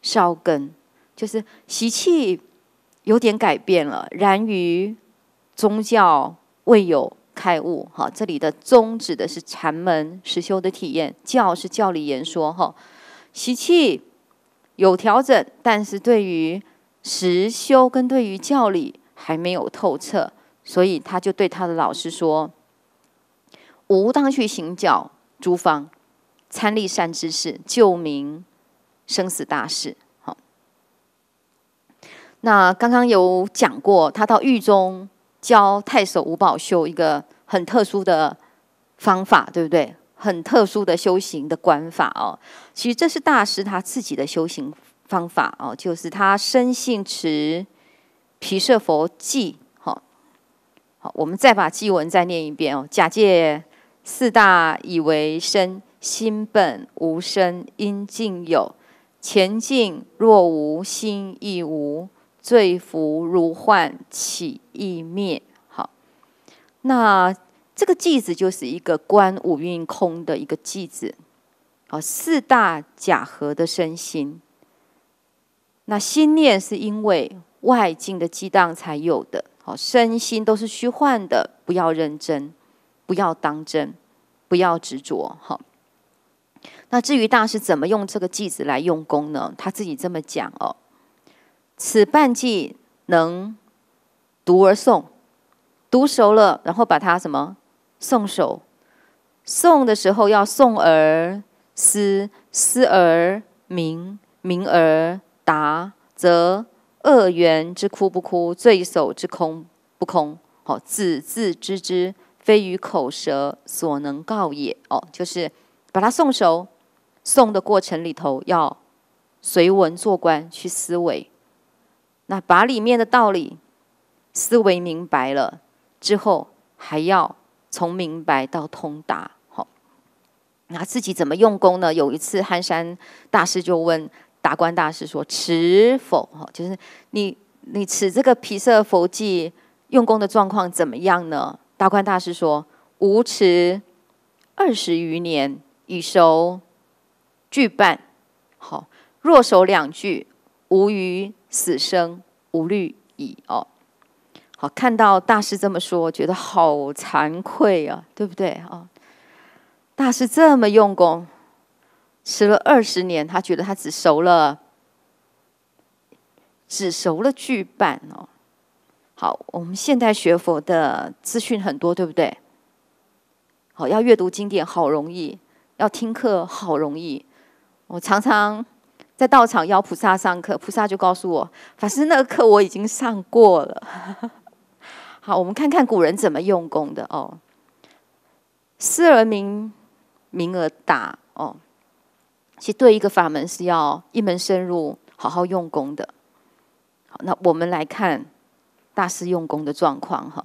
烧根，就是习气有点改变了。然于宗教未有开悟好。这里的宗指的是禅门实修的体验，教是教理言说。哈，习气有调整，但是对于实修跟对于教理还没有透彻。”所以他就对他的老师说：“吾当去行脚诸方，参立善之事，救民生死大事。”好，那刚刚有讲过，他到狱中教太守吴宝修一个很特殊的方法，对不对？很特殊的修行的观法哦。其实这是大师他自己的修行方法哦，就是他生性持皮舍佛记。我们再把祭文再念一遍哦。假借四大以为身，心本无生，因境有；前进若无心，亦无；罪福如幻起，亦灭。好，那这个偈子就是一个观五蕴空的一个偈子。好，四大假合的身心，那心念是因为外境的激荡才有的。好，身心都是虚幻的，不要认真，不要当真，不要执着。好，那至于大师怎么用这个句子来用功呢？他自己这么讲哦：此半句能读而诵，读熟了，然后把它什么诵熟，诵的时候要诵而思，思而明，明而达，则。恶缘之哭不哭，罪首之空不空。好，自字知之，非于口舌所能告也。哦，就是把它送熟，送的过程里头要随文做官去思维。那把里面的道理思维明白了之后，还要从明白到通达。好，那自己怎么用功呢？有一次憨山大师就问。达观大师说：“持否？哈，就是你，你持这个皮色佛迹用功的状况怎么样呢？”达观大师说：“无持二十余年，已熟俱半。好，若熟两句，无余死生，无虑矣。”哦，好，看到大师这么说，觉得好惭愧啊，对不对？哦，大师这么用功。吃了二十年，他觉得他只熟了，只熟了句半哦。好，我们现代学佛的资讯很多，对不对？好，要阅读经典好容易，要听课好容易。我常常在道场邀菩萨上课，菩萨就告诉我：“法师那个课我已经上过了。”好，我们看看古人怎么用功的哦。思而明，明而达哦。其实对一个法门是要一门深入，好好用功的。好，那我们来看大师用功的状况哈。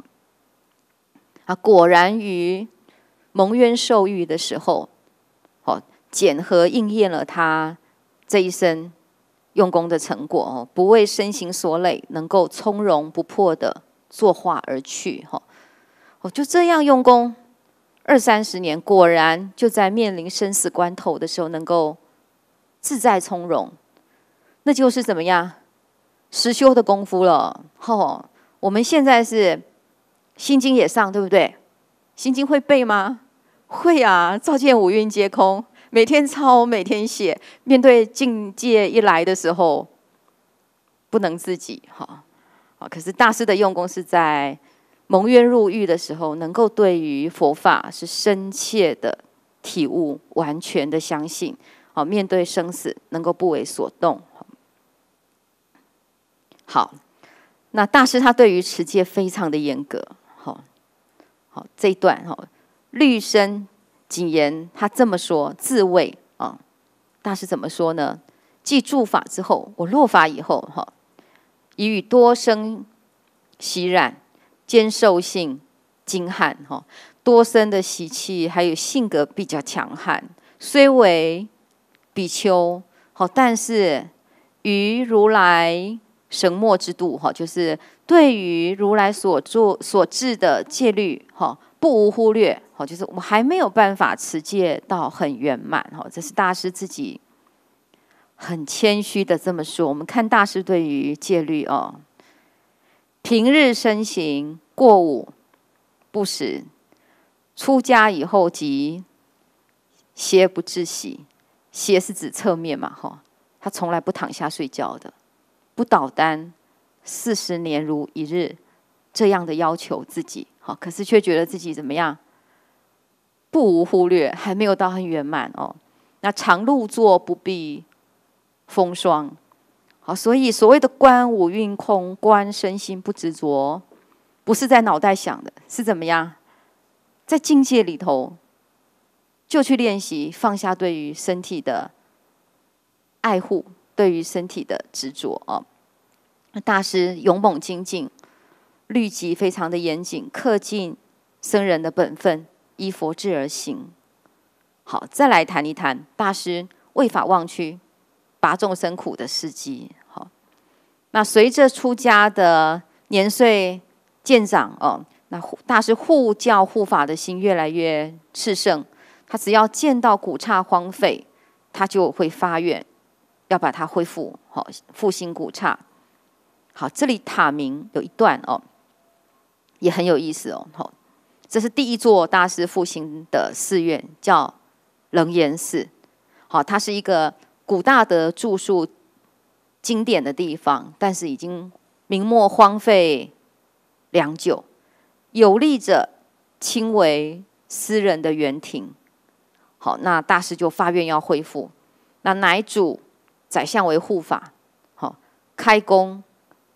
啊，果然于蒙冤受狱的时候，好，检和应验了他这一生用功的成果哦，不为身形所累，能够从容不迫的作画而去哈。我就这样用功。二三十年，果然就在面临生死关头的时候，能够自在从容，那就是怎么样？实修的功夫了。吼，我们现在是《心经》也上，对不对？《心经》会背吗？会啊，照见五蕴皆空，每天抄，每天写。面对境界一来的时候，不能自己。哈。好。可是大师的用功是在。蒙冤入狱的时候，能够对于佛法是深切的体悟，完全的相信。好，面对生死，能够不为所动。好，那大师他对于持戒非常的严格。好，好这一段哈，律生谨言，他这么说自卫啊。大师怎么说呢？即住法之后，我落法以后哈，以遇多生习染。兼寿性，精悍哈，多生的习气，还有性格比较强悍。虽为比丘好，但是于如来神墨之度哈，就是对于如来所作所制的戒律哈，不无忽略好，就是我们还没有办法持戒到很圆满哈。这是大师自己很谦虚的这么说。我们看大师对于戒律哦。平日身形过午不食，出家以后即邪不自喜，邪是指侧面嘛，哈，他从来不躺下睡觉的，不倒单，四十年如一日，这样的要求自己，哈，可是却觉得自己怎么样？不无忽略，还没有到很圆满哦。那常入座，不必风霜。好，所以所谓的观五蕴空，观身心不执着，不是在脑袋想的，是怎么样？在境界里头，就去练习放下对于身体的爱护，对于身体的执着啊。大师勇猛精进，律己非常的严谨，恪尽僧人的本分，依佛制而行。好，再来谈一谈大师为法忘去拔众生苦的事迹。那随着出家的年岁渐长哦，那大师护教护法的心越来越炽盛。他只要见到古刹荒废，他就会发愿要把它恢复，好复兴古刹。好，这里塔名有一段哦，也很有意思哦。好，这是第一座大师复兴的寺院，叫楞严寺。好，它是一个古大德住处。经典的地方，但是已经明末荒废良久，有力者清为私人的园亭。好，那大师就发愿要恢复。那乃主宰相为护法，好开工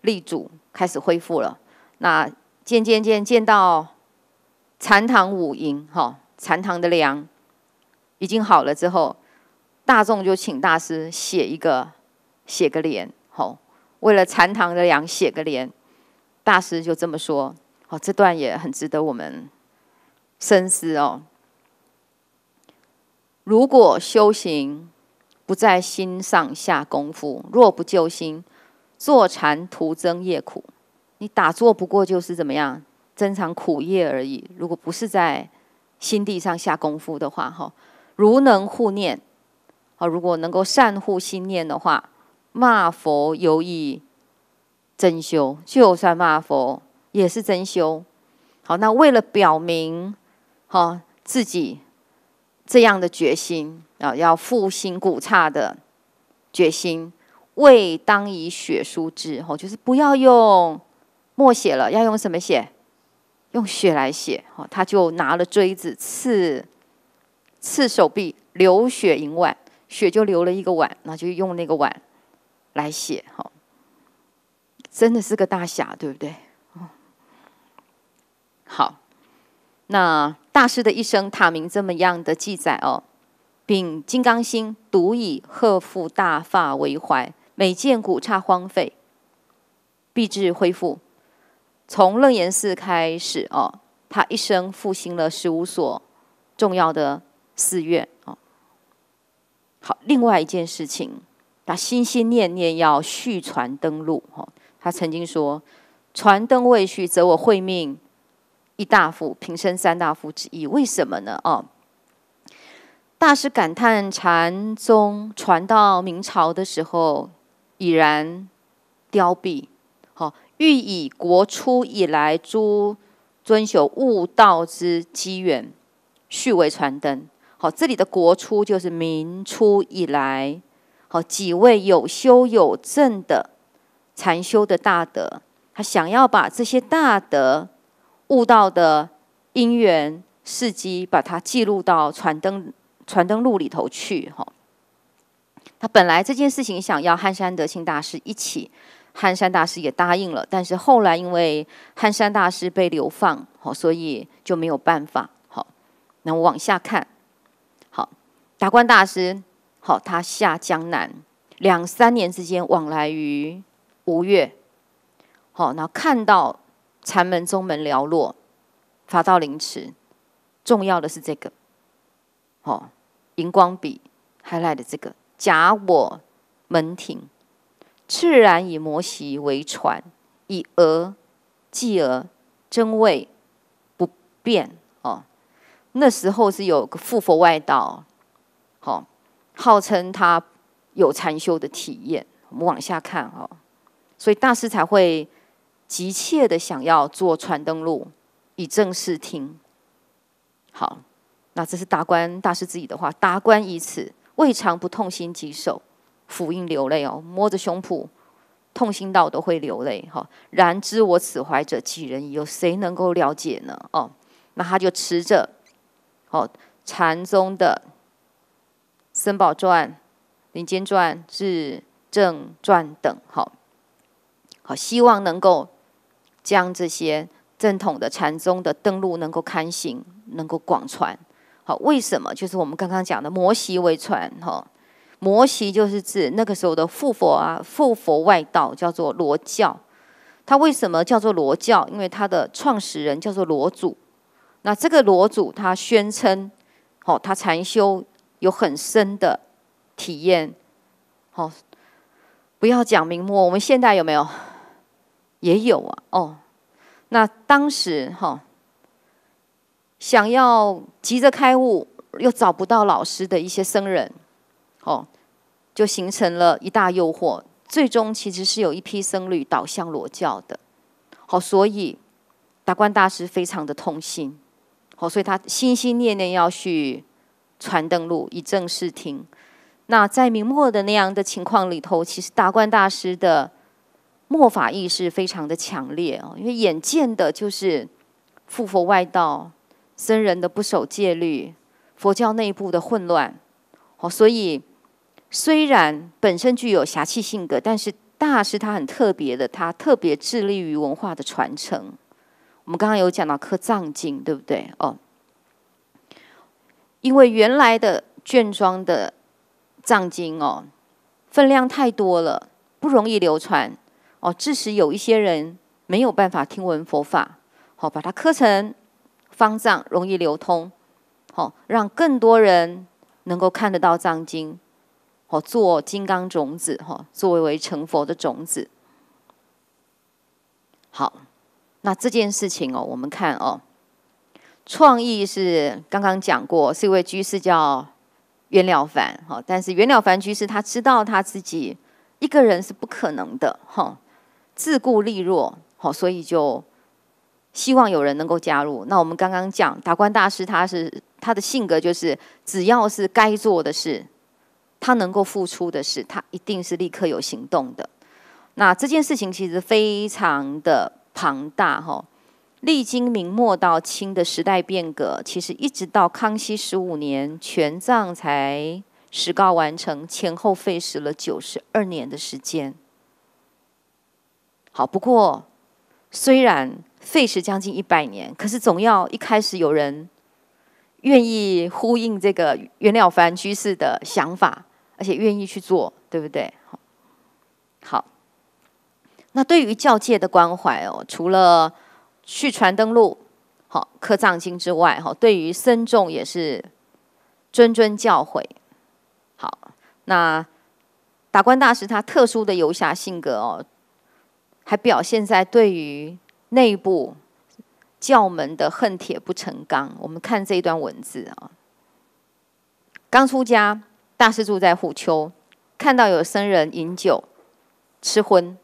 立主，开始恢复了。那渐渐渐见到禅堂五营，哈，禅堂的梁已经好了之后，大众就请大师写一个。写个联，好，为了禅堂的梁写个联，大师就这么说，哦，这段也很值得我们深思哦。如果修行不在心上下功夫，若不救心，坐禅徒增业苦。你打坐不过就是怎么样增长苦业而已。如果不是在心地上下功夫的话，哈，如能护念，啊，如果能够善护心念的话。骂佛犹以真修，就算骂佛也是真修。好，那为了表明哈自己这样的决心啊，要复兴古刹的决心，未当以血书之。哦，就是不要用墨写了，要用什么写？用血来写。哦，他就拿了锥子刺刺手臂，流血盈碗，血就流了一个碗，那就用那个碗。来写，哈，真的是个大侠，对不对？好，那大师的一生，塔明这么样的记载哦。丙金刚心独以鹤腹大发为怀，每见古刹荒废，必至恢复。从楞严寺开始哦，他一生复兴了十五所重要的寺院哦。好，另外一件事情。他心心念念要续船登陆。哈。他曾经说：“船灯未续，则我会命一大夫，平生三大夫之一。”为什么呢？哦，大师感叹禅宗传到明朝的时候已然凋敝，好，欲以国初以来诸遵守悟道之机缘续为传灯。好，这里的“国初”就是明初以来。好几位有修有证的禅修的大德，他想要把这些大德悟道的因缘事迹，把它记录到《传灯传灯录》里头去。哈，他本来这件事情想要汉山德清大师一起，汉山大师也答应了，但是后来因为汉山大师被流放，哦，所以就没有办法。好，那我往下看。好，达观大师。好，他下江南，两三年之间往来于吴越。好，那看到禅门宗门寥落，法道凌迟。重要的是这个，好，荧光笔 highlight 这个假我门庭，赤然以摩习为传，以讹继讹，真伪不变。哦，那时候是有个复佛外道，好。号称他有禅修的体验，我们往下看哦。所以大师才会急切的想要做《传灯录》，以正视听。好，那这是达观大师自己的话：达观以此，未尝不痛心疾首，抚印流泪哦，摸着胸脯，痛心到都会流泪哈。然知我此怀者几人？有谁能够了解呢？哦，那他就持着哦禅宗的。《森宝传》《林间传》《至正传》等，好，好，希望能够将这些正统的禅宗的灯路能够刊行，能够广传。好，为什么？就是我们刚刚讲的摩习为传。哈，摩习就是指那个时候的复佛啊，复佛外道叫做罗教。他为什么叫做罗教？因为他的创始人叫做罗祖。那这个罗祖，他宣称，好，他禅修。有很深的体验，好，不要讲明末，我们现代有没有？也有啊，哦，那当时哈，想要急着开悟又找不到老师的一些僧人，哦，就形成了一大诱惑，最终其实是有一批僧侣倒向裸教的，好，所以达官大师非常的痛心，好，所以他心心念念要去。传灯录以正视听，那在明末的那样的情况里头，其实达官大师的末法意识非常的强烈哦，因为眼见的就是复佛外道、僧人的不守戒律、佛教内部的混乱，哦，所以虽然本身具有侠气性格，但是大师他很特别的，他特别致力于文化的传承。我们刚刚有讲到刻藏经，对不对？哦。因为原来的卷装的藏经哦，分量太多了，不容易流传哦，致使有一些人没有办法听闻佛法，好把它刻成方丈，容易流通，好让更多人能够看得到藏经，哦，做金刚种子哈，作为为成佛的种子。好，那这件事情哦，我们看哦。创意是刚刚讲过，是一位居士叫袁了凡。哈，但是袁了凡居士他知道他自己一个人是不可能的，哈，自顾力弱，好，所以就希望有人能够加入。那我们刚刚讲达官大师，他是他的性格就是只要是该做的事，他能够付出的事，他一定是立刻有行动的。那这件事情其实非常的庞大，哈。历经明末到清的时代变革，其实一直到康熙十五年，全藏才石告完成，前后费时了九十二年的时间。好，不过虽然费时将近一百年，可是总要一开始有人愿意呼应这个袁了凡居士的想法，而且愿意去做，对不对？好，那对于教界的关怀哦，除了续传灯录，好，刻藏经之外，哈，对于僧众也是谆谆教诲。好，那达官大师他特殊的游侠性格哦，还表现在对于内部教门的恨铁不成钢。我们看这一段文字啊，刚出家，大师住在虎丘，看到有僧人饮酒吃荤，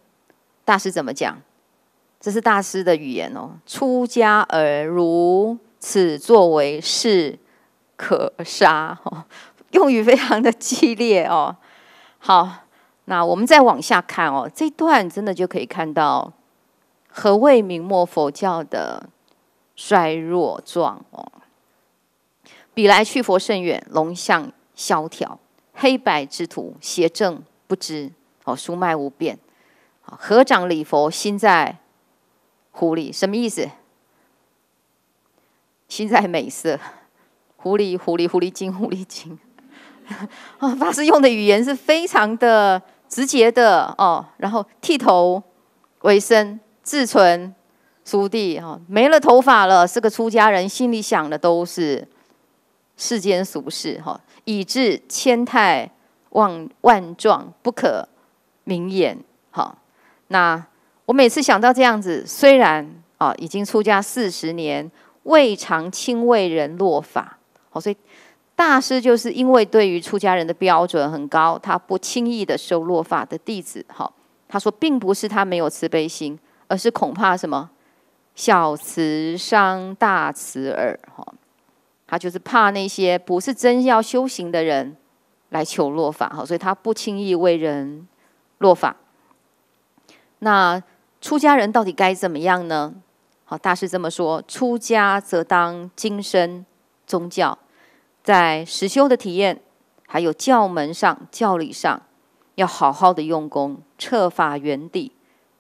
大师怎么讲？这是大师的语言哦！出家而如此作为是可杀哦，用语非常的激烈哦。好，那我们再往下看哦，这段真的就可以看到何谓明末佛教的衰弱状哦。比来去佛甚远，龙象萧条，黑白之徒邪正不知哦，书脉无变。合掌礼佛，心在。狐狸什么意思？心在美色，狐狸，狐狸，狐狸精，狐狸精。啊，法师用的语言是非常的直接的哦。然后剃头为生、自存俗地，哈，没了头发了，是个出家人，心里想的都是世间俗事，哈，以致千态万万状，不可名言，哈，那。我每次想到这样子，虽然啊，已经出家四十年，未尝轻为人落法。好，所以大师就是因为对于出家人的标准很高，他不轻易的收落法的弟子。好，他说并不是他没有慈悲心，而是恐怕什么小慈伤大慈耳。哈，他就是怕那些不是真要修行的人来求落法。好，所以他不轻易为人落法。那。出家人到底该怎么样呢？好，大师这么说：出家则当精深宗教，在实修的体验，还有教门上、教理上，要好好的用功，彻法原地，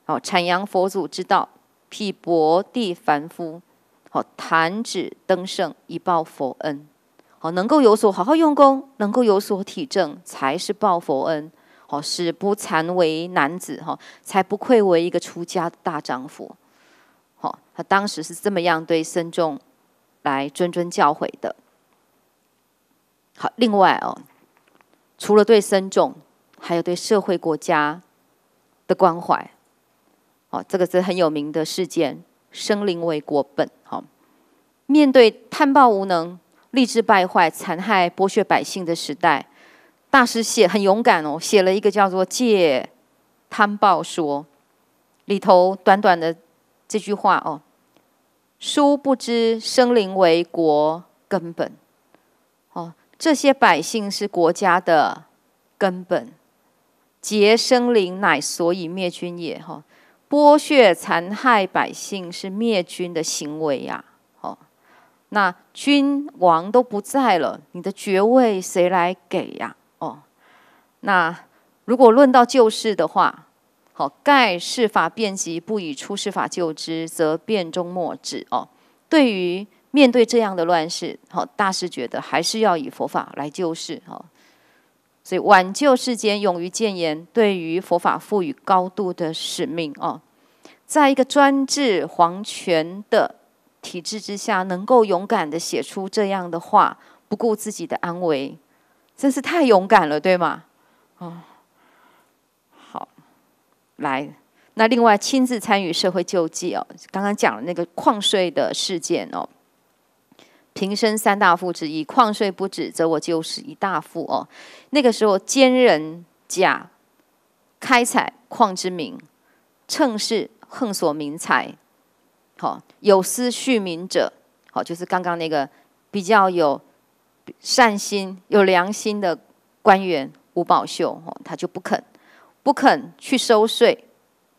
哦，阐扬佛祖之道，辟薄地凡夫，哦，弹指登圣，以报佛恩，哦，能够有所好好用功，能够有所体证，才是报佛恩。哦，是不残为男子哈，才不愧为一个出家的大丈夫。好，他当时是这么样对僧众来谆谆教诲的。好，另外哦，除了对僧众，还有对社会国家的关怀。哦，这个是很有名的事件，生灵为国本。哦，面对贪暴无能、吏治败坏、残害剥削百姓的时代。大师写很勇敢哦，写了一个叫做《戒贪暴说》，里头短短的这句话哦，殊不知生灵为国根本哦，这些百姓是国家的根本，劫生灵乃所以灭君也哈，剥削残害百姓是灭君的行为呀哦，那君王都不在了，你的爵位谁来给呀？那如果论到救世的话，好，盖世法变及不以出世法救之，则变终莫止哦，对于面对这样的乱世，好，大师觉得还是要以佛法来救世。哦。所以挽救世间，勇于谏言，对于佛法赋予高度的使命。哦，在一个专制皇权的体制之下，能够勇敢的写出这样的话，不顾自己的安危，真是太勇敢了，对吗？哦，好，来，那另外亲自参与社会救济哦。刚刚讲了那个矿税的事件哦，平生三大富之一，矿税不止，则我就是一大富哦。那个时候，奸人甲开采矿之名，趁势横索民财，好有私恤民者，好就是刚刚那个比较有善心、有良心的官员。吴宝秀，他就不肯，不肯去收税，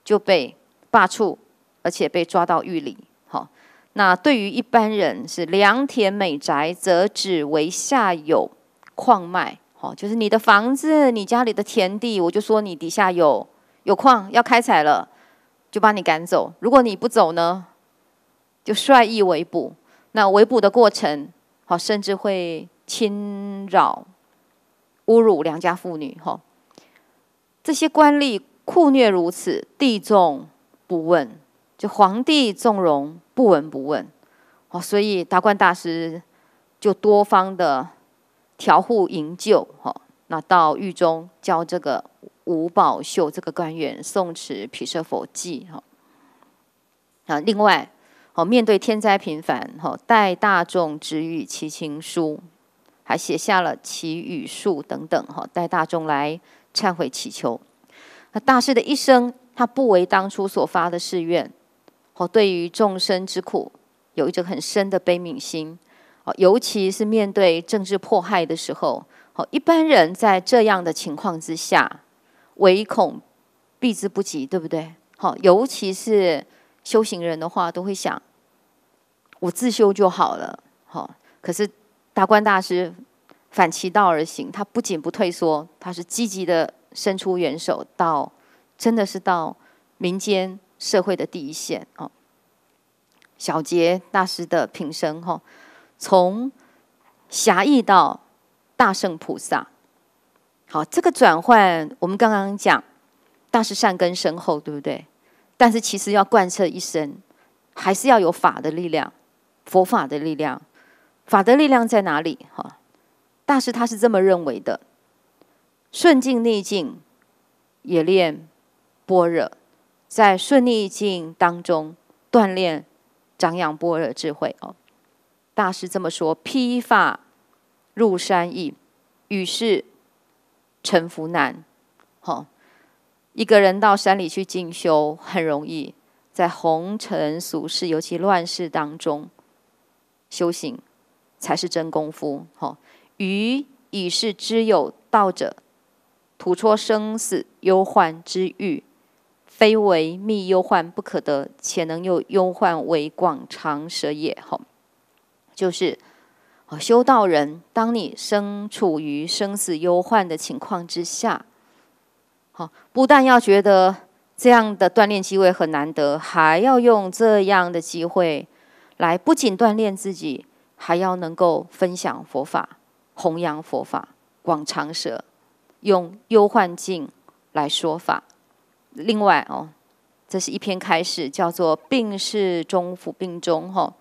就被罢黜，而且被抓到狱里。好，那对于一般人是良田美宅，则指为下有矿脉。好，就是你的房子、你家里的田地，我就说你底下有有矿要开采了，就把你赶走。如果你不走呢，就率意围捕。那围捕的过程，好，甚至会侵扰。侮辱良家妇女，哈！这些官吏酷虐如此，地众不问，就皇帝纵容不闻不问，哦，所以达观大师就多方的调护营救，哈。那到狱中教这个吴宝秀这个官员诵持毗舍佛记，哈。啊，另外，哦，面对天灾频繁，哈，待大众之欲其情书。还写下了祈语术等等，哈，带大众来忏悔祈求。那大师的一生，他不为当初所发的誓愿，哦，对于众生之苦有一种很深的悲悯心，哦，尤其是面对政治迫害的时候，哦，一般人在这样的情况之下，唯恐避之不及，对不对？好，尤其是修行人的话，都会想我自修就好了，好，可是。达观大师反其道而行，他不仅不退缩，他是积极的伸出援手，到真的是到民间社会的第一线哦。小杰大师的平生哈，从狭义到大圣菩萨，好，这个转换我们刚刚讲，大师善根深厚，对不对？但是其实要贯彻一生，还是要有法的力量，佛法的力量。法的力量在哪里？哈，大师他是这么认为的：顺境、逆境，冶炼般若，在顺逆境当中锻炼、张扬般若智慧。哦，大师这么说：披发入山易，遇事沉浮难。哈，一个人到山里去进修，很容易在红尘俗世，尤其乱世当中修行。才是真功夫。哦，余以是知有道者，吐出生死忧患之欲，非为觅忧患不可得，且能又忧患为广长舌也。哦，就是哦，修道人，当你身处于生死忧患的情况之下，好，不但要觉得这样的锻炼机会很难得，还要用这样的机会来不仅锻炼自己。还要能够分享佛法，弘扬佛法，广长舌，用忧患境来说法。另外哦，这是一篇开始，叫做“病是中府病中哈，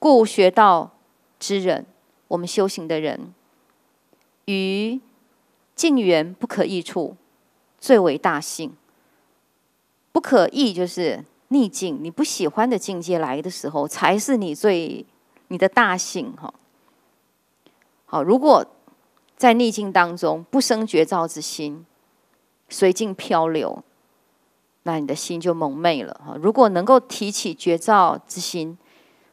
故学道之人，我们修行的人，于境缘不可易处，最为大幸。不可易就是逆境，你不喜欢的境界来的时候，才是你最。你的大幸哈，好，如果在逆境当中不生绝照之心，随境漂流，那你的心就蒙昧了哈。如果能够提起绝照之心，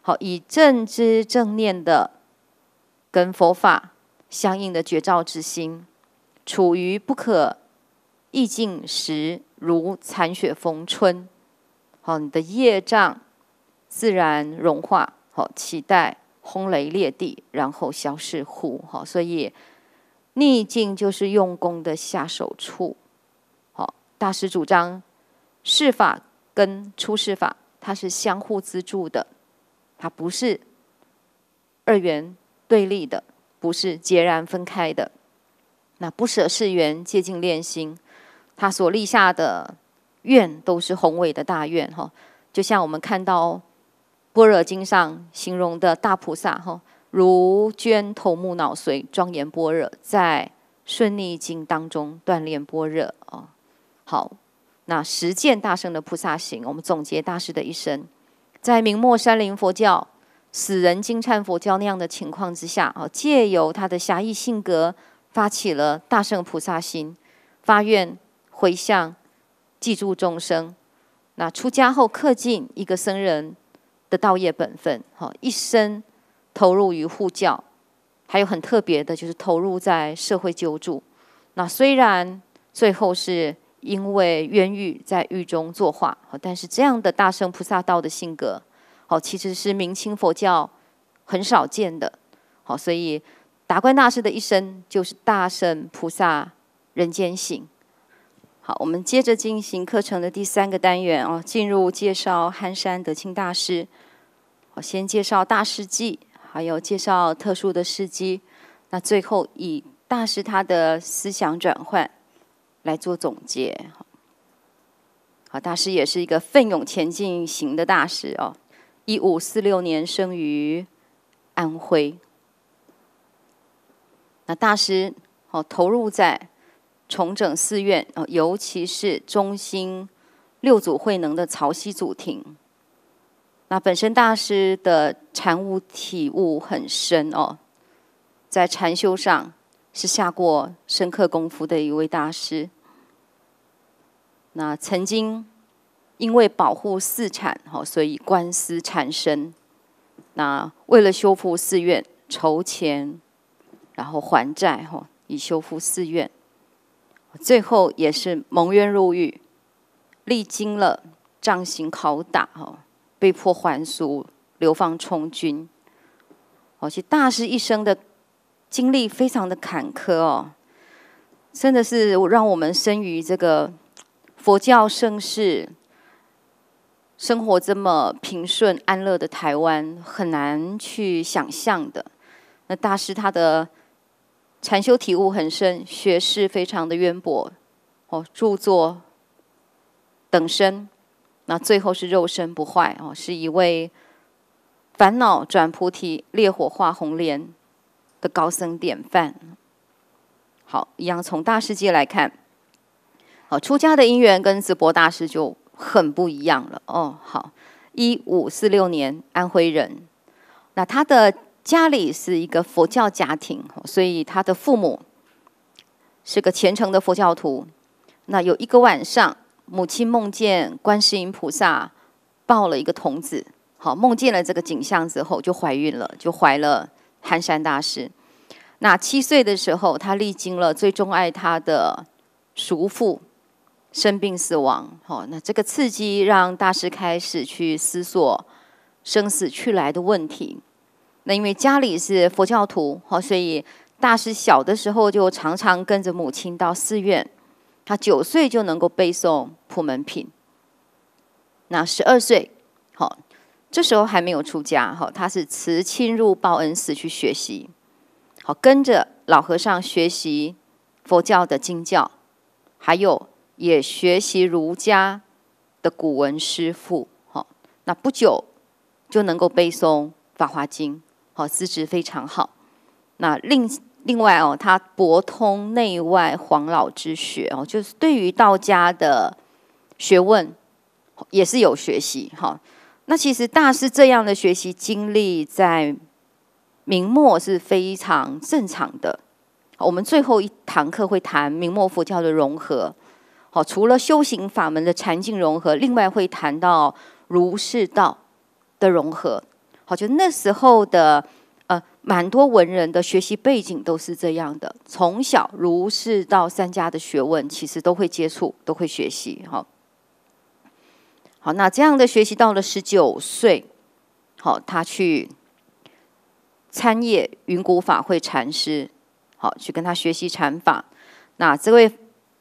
好，以正知正念的跟佛法相应的绝照之心，处于不可逆境时，如残雪逢春，好，你的业障自然融化。好，期待轰雷裂地，然后消失乎？好，所以逆境就是用功的下手处。好，大师主张事法跟出世法，它是相互资助的，它不是二元对立的，不是截然分开的。那不舍世缘，接近练心，他所立下的愿都是宏伟的大愿。哈，就像我们看到。般若经上形容的大菩萨，哈，如捐头目脑髓，庄严般若，在顺逆境当中锻炼般若啊。好，那实践大圣的菩萨行，我们总结大师的一生，在明末山林佛教、死人金忏佛教那样的情况之下啊，借由他的侠义性格，发起了大圣菩萨心，发愿回向、记住众生。那出家后恪尽一个僧人。的道业本分，哈，一生投入于护教，还有很特别的，就是投入在社会救助。那虽然最后是因为冤狱，在狱中作画，但是这样的大圣菩萨道的性格，好其实是明清佛教很少见的。好，所以达观大师的一生就是大圣菩萨人间行。好，我们接着进行课程的第三个单元哦，进入介绍憨山德清大师。我先介绍大师迹，还有介绍特殊的事迹，那最后以大师他的思想转换来做总结。好，大师也是一个奋勇前进型的大师哦。一五四六年生于安徽。那大师哦投入在。重整寺院哦，尤其是中心六祖慧能的曹溪祖庭。那本身大师的禅悟体悟很深哦，在禅修上是下过深刻功夫的一位大师。那曾经因为保护寺产哦，所以官司缠身。那为了修复寺院，筹钱，然后还债哈，以修复寺院。最后也是蒙冤入狱，历经了杖刑拷打，哈，被迫还俗、流放充军，哦，其实大师一生的经历非常的坎坷哦，真的是让我们生于这个佛教盛世，生活这么平顺安乐的台湾，很难去想象的。那大师他的。禅修体悟很深，学识非常的渊博，哦，著作等身，那最后是肉身不坏哦，是一位烦恼转菩提，烈火化红莲的高僧典范。好，一样从大世界来看，好，出家的因缘跟紫博大师就很不一样了哦。好，一五四六年，安徽人，那他的。家里是一个佛教家庭，所以他的父母是个虔诚的佛教徒。那有一个晚上，母亲梦见观世音菩萨抱了一个童子，好梦见了这个景象之后，就怀孕了，就怀了寒山大师。那七岁的时候，他历经了最钟爱他的叔父生病死亡。好，那这个刺激让大师开始去思索生死去来的问题。那因为家里是佛教徒，哈，所以大师小的时候就常常跟着母亲到寺院。他九岁就能够背诵《普门品》，那十二岁，好，这时候还没有出家，哈，他是辞亲入报恩寺去学习，好，跟着老和尚学习佛教的经教，还有也学习儒家的古文诗赋，好，那不久就能够背诵《法华经》。好，资质非常好。那另另外哦，他博通内外黄老之学哦，就是对于道家的学问也是有学习。哈。那其实大师这样的学习经历，在明末是非常正常的。我们最后一堂课会谈明末佛教的融合。好，除了修行法门的禅境融合，另外会谈到儒释道的融合。好，就那时候的，呃，蛮多文人的学习背景都是这样的，从小儒释道三家的学问其实都会接触，都会学习。好，好，那这样的学习到了十九岁，好，他去参谒云谷法会禅师，好，去跟他学习禅法。那这位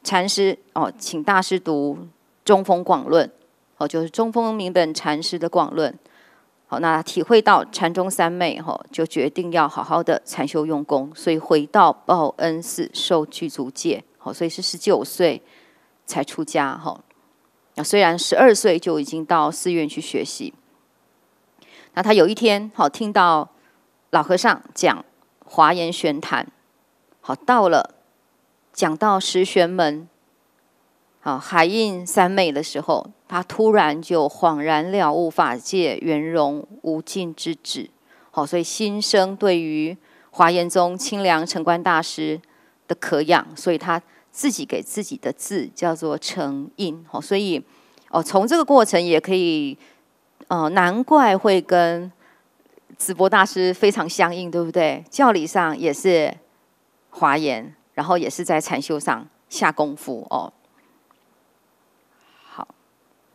禅师哦，请大师读《中峰广论》，哦，就是中峰明本禅师的广论。好，那体会到禅宗三昧，吼，就决定要好好的禅修用功，所以回到报恩寺受具足戒，好，所以是十九岁才出家，哈。那虽然十二岁就已经到寺院去学习，那他有一天，好，听到老和尚讲华严玄谈，好，到了讲到十玄门。啊，海印三昧的时候，他突然就恍然了悟法界圆融无尽之旨，好，所以心生对于华严宗清凉城观大师的渴仰，所以他自己给自己的字叫做成印。好，所以哦，从这个过程也可以，呃，难怪会跟紫博大师非常相应，对不对？教理上也是华严，然后也是在禅修上下功夫哦。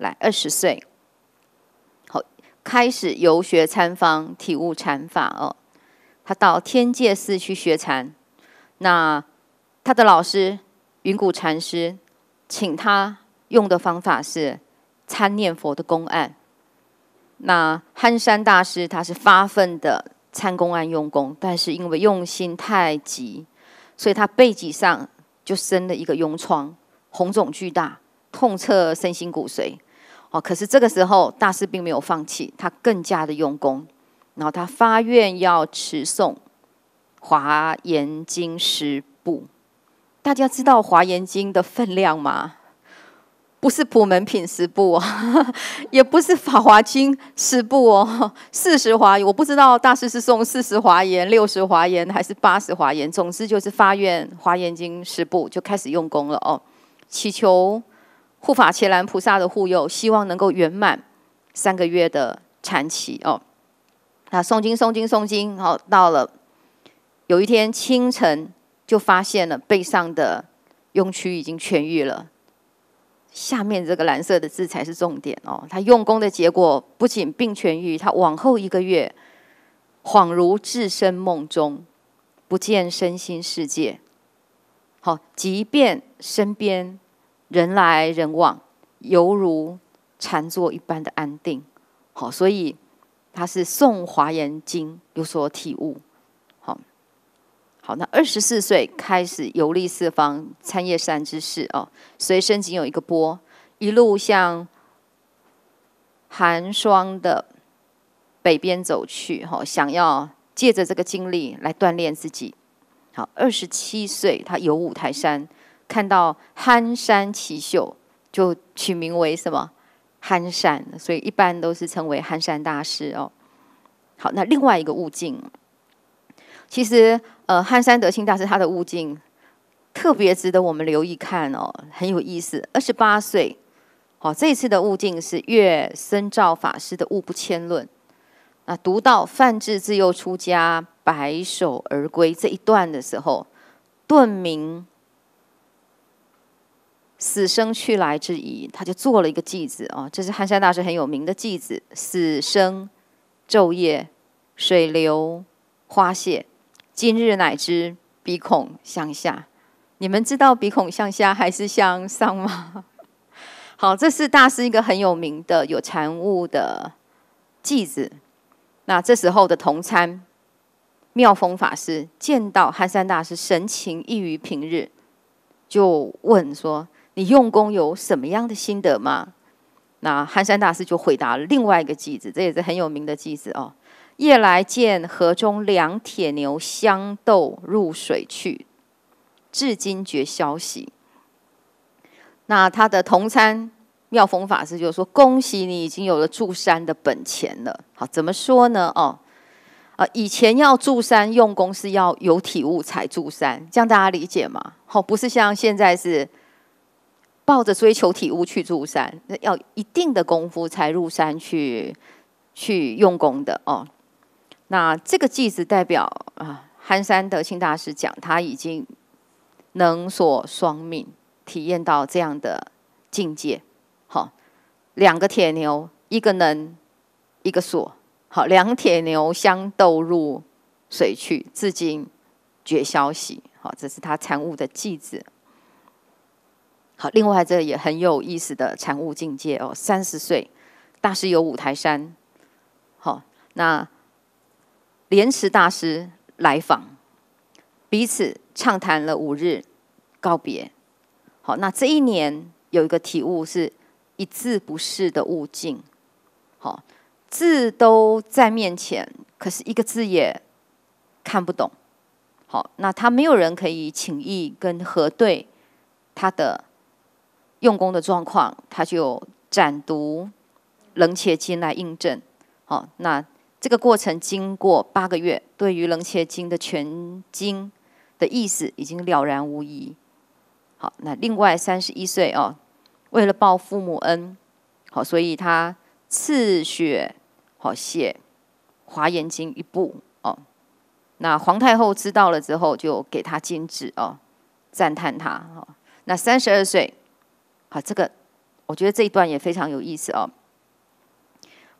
来二十岁，好，开始游学参方，体悟禅法哦。他到天界寺去学禅，那他的老师云谷禅师，请他用的方法是参念佛的公案。那憨山大师他是发奋的参公案用功，但是因为用心太急，所以他背脊上就生了一个痈疮，红肿巨大，痛彻身心骨髓。哦，可是这个时候大师并没有放弃，他更加的用功，然后他发愿要持诵华严经十部。大家知道华严经的分量吗？不是普门品十部，也不是法华经十部哦，四十华严，我不知道大师是诵四十华严、六十华严还是八十华严，总之就是发愿华严经十部就开始用功了哦，祈求。护法伽蓝菩萨的护佑，希望能够圆满三个月的禅期哦。那诵经、诵经、诵经，好、到了有一天清晨，就发现了背上的痈区已经痊愈了。下面这个蓝色的字才是重点哦。他用功的结果，不仅病痊愈，他往后一个月，恍如置身梦中，不见身心世界。好，即便身边。人来人往，犹如禅坐一般的安定。好，所以他是诵华严经有所体悟。好，好，那二十四岁开始游历四方，参谒山之事哦。随身仅有一个钵，一路向寒霜的北边走去。哈，想要借着这个经历来锻炼自己。好，二十七岁他游五台山。看到憨山奇秀，就取名为什么憨山，所以一般都是称为憨山大师哦。好，那另外一个悟境，其实呃，憨山德清大师他的悟境特别值得我们留意看哦，很有意思。二十八岁，好，这一次的悟境是月深照法师的《悟不迁论》。那读到范志自幼出家，白首而归这一段的时候，顿明。死生去来之疑，他就做了一个祭子啊。这是寒山大师很有名的祭子：死生、昼夜、水流、花谢。今日乃知鼻孔向下。你们知道鼻孔向下还是向上吗？好，这是大师一个很有名的有禅悟的祭子。那这时候的同参妙峰法师见到寒山大师神情异于平日，就问说。你用功有什么样的心得吗？那寒山大师就回答另外一个句子，这也是很有名的句子哦：“夜来见河中两铁牛相斗入水去，至今绝消息。”那他的同参妙峰法师就说：“恭喜你，已经有了住山的本钱了。”好，怎么说呢？哦，以前要住山用功是要有体悟才住山，这样大家理解吗？好，不是像现在是。抱着追求体悟去住山，那要一定的功夫才入山去，去用功的哦。那这个句子代表啊，憨山德清大师讲，他已经能所双命，体验到这样的境界。好，两个铁牛，一个能，一个锁。好，两铁牛相斗入水去，至今绝消息。好，这是他参悟的句子。好，另外这也很有意思的产物境界哦。三十岁，大师有五台山，好，那莲池大师来访，彼此畅谈了五日，告别。好，那这一年有一个体悟，是一字不识的悟境。好，字都在面前，可是一个字也看不懂。好，那他没有人可以请义跟核对他的。用功的状况，他就展读《楞伽经》来印证。好，那这个过程经过八个月，对于《楞伽经》的全经的意思已经了然无疑。好，那另外三十一岁哦，为了报父母恩，好，所以他赐血好写《华严经》一部。哦，那皇太后知道了之后，就给他金旨哦，赞叹他。哦。那三十二岁。好，这个我觉得这一段也非常有意思哦。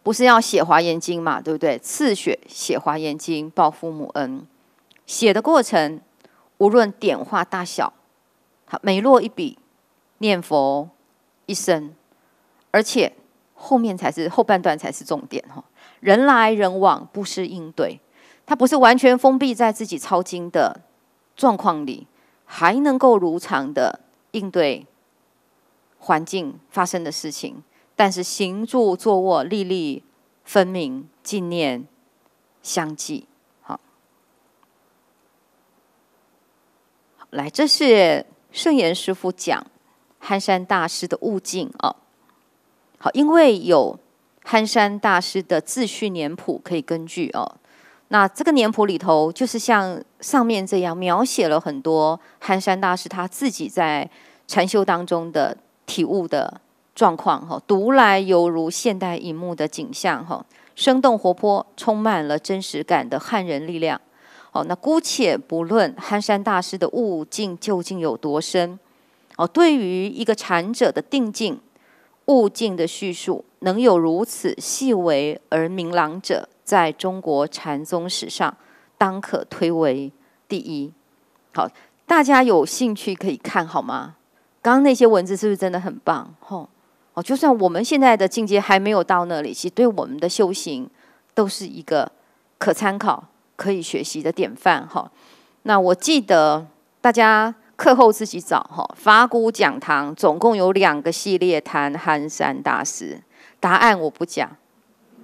不是要写《华严经》嘛，对不对？刺血写《华严经》，报父母恩。写的过程，无论点画大小，好，每落一笔，念佛一声。而且后面才是后半段才是重点哦。人来人往，不失应对。他不是完全封闭在自己抄经的状况里，还能够如常的应对。环境发生的事情，但是行住坐卧，历历分明，纪念相继。好，来，这是圣严师傅讲憨山大师的悟境哦。好，因为有憨山大师的自序年谱可以根据哦。那这个年谱里头，就是像上面这样描写了很多憨山大师他自己在禅修当中的。体悟的状况，哈，读来犹如现代荧幕的景象，哈，生动活泼，充满了真实感的汉人力量，哦，那姑且不论憨山大师的悟境究竟有多深，哦，对于一个禅者的定境、悟境的叙述，能有如此细微而明朗者，在中国禅宗史上，当可推为第一。好，大家有兴趣可以看，好吗？刚刚那些文字是不是真的很棒？吼哦，就算我们现在的境界还没有到那里，其实对我们的修行都是一个可参考、可以学习的典范。哈，那我记得大家课后自己找哈，法鼓讲堂总共有两个系列谈憨山大师，答案我不讲，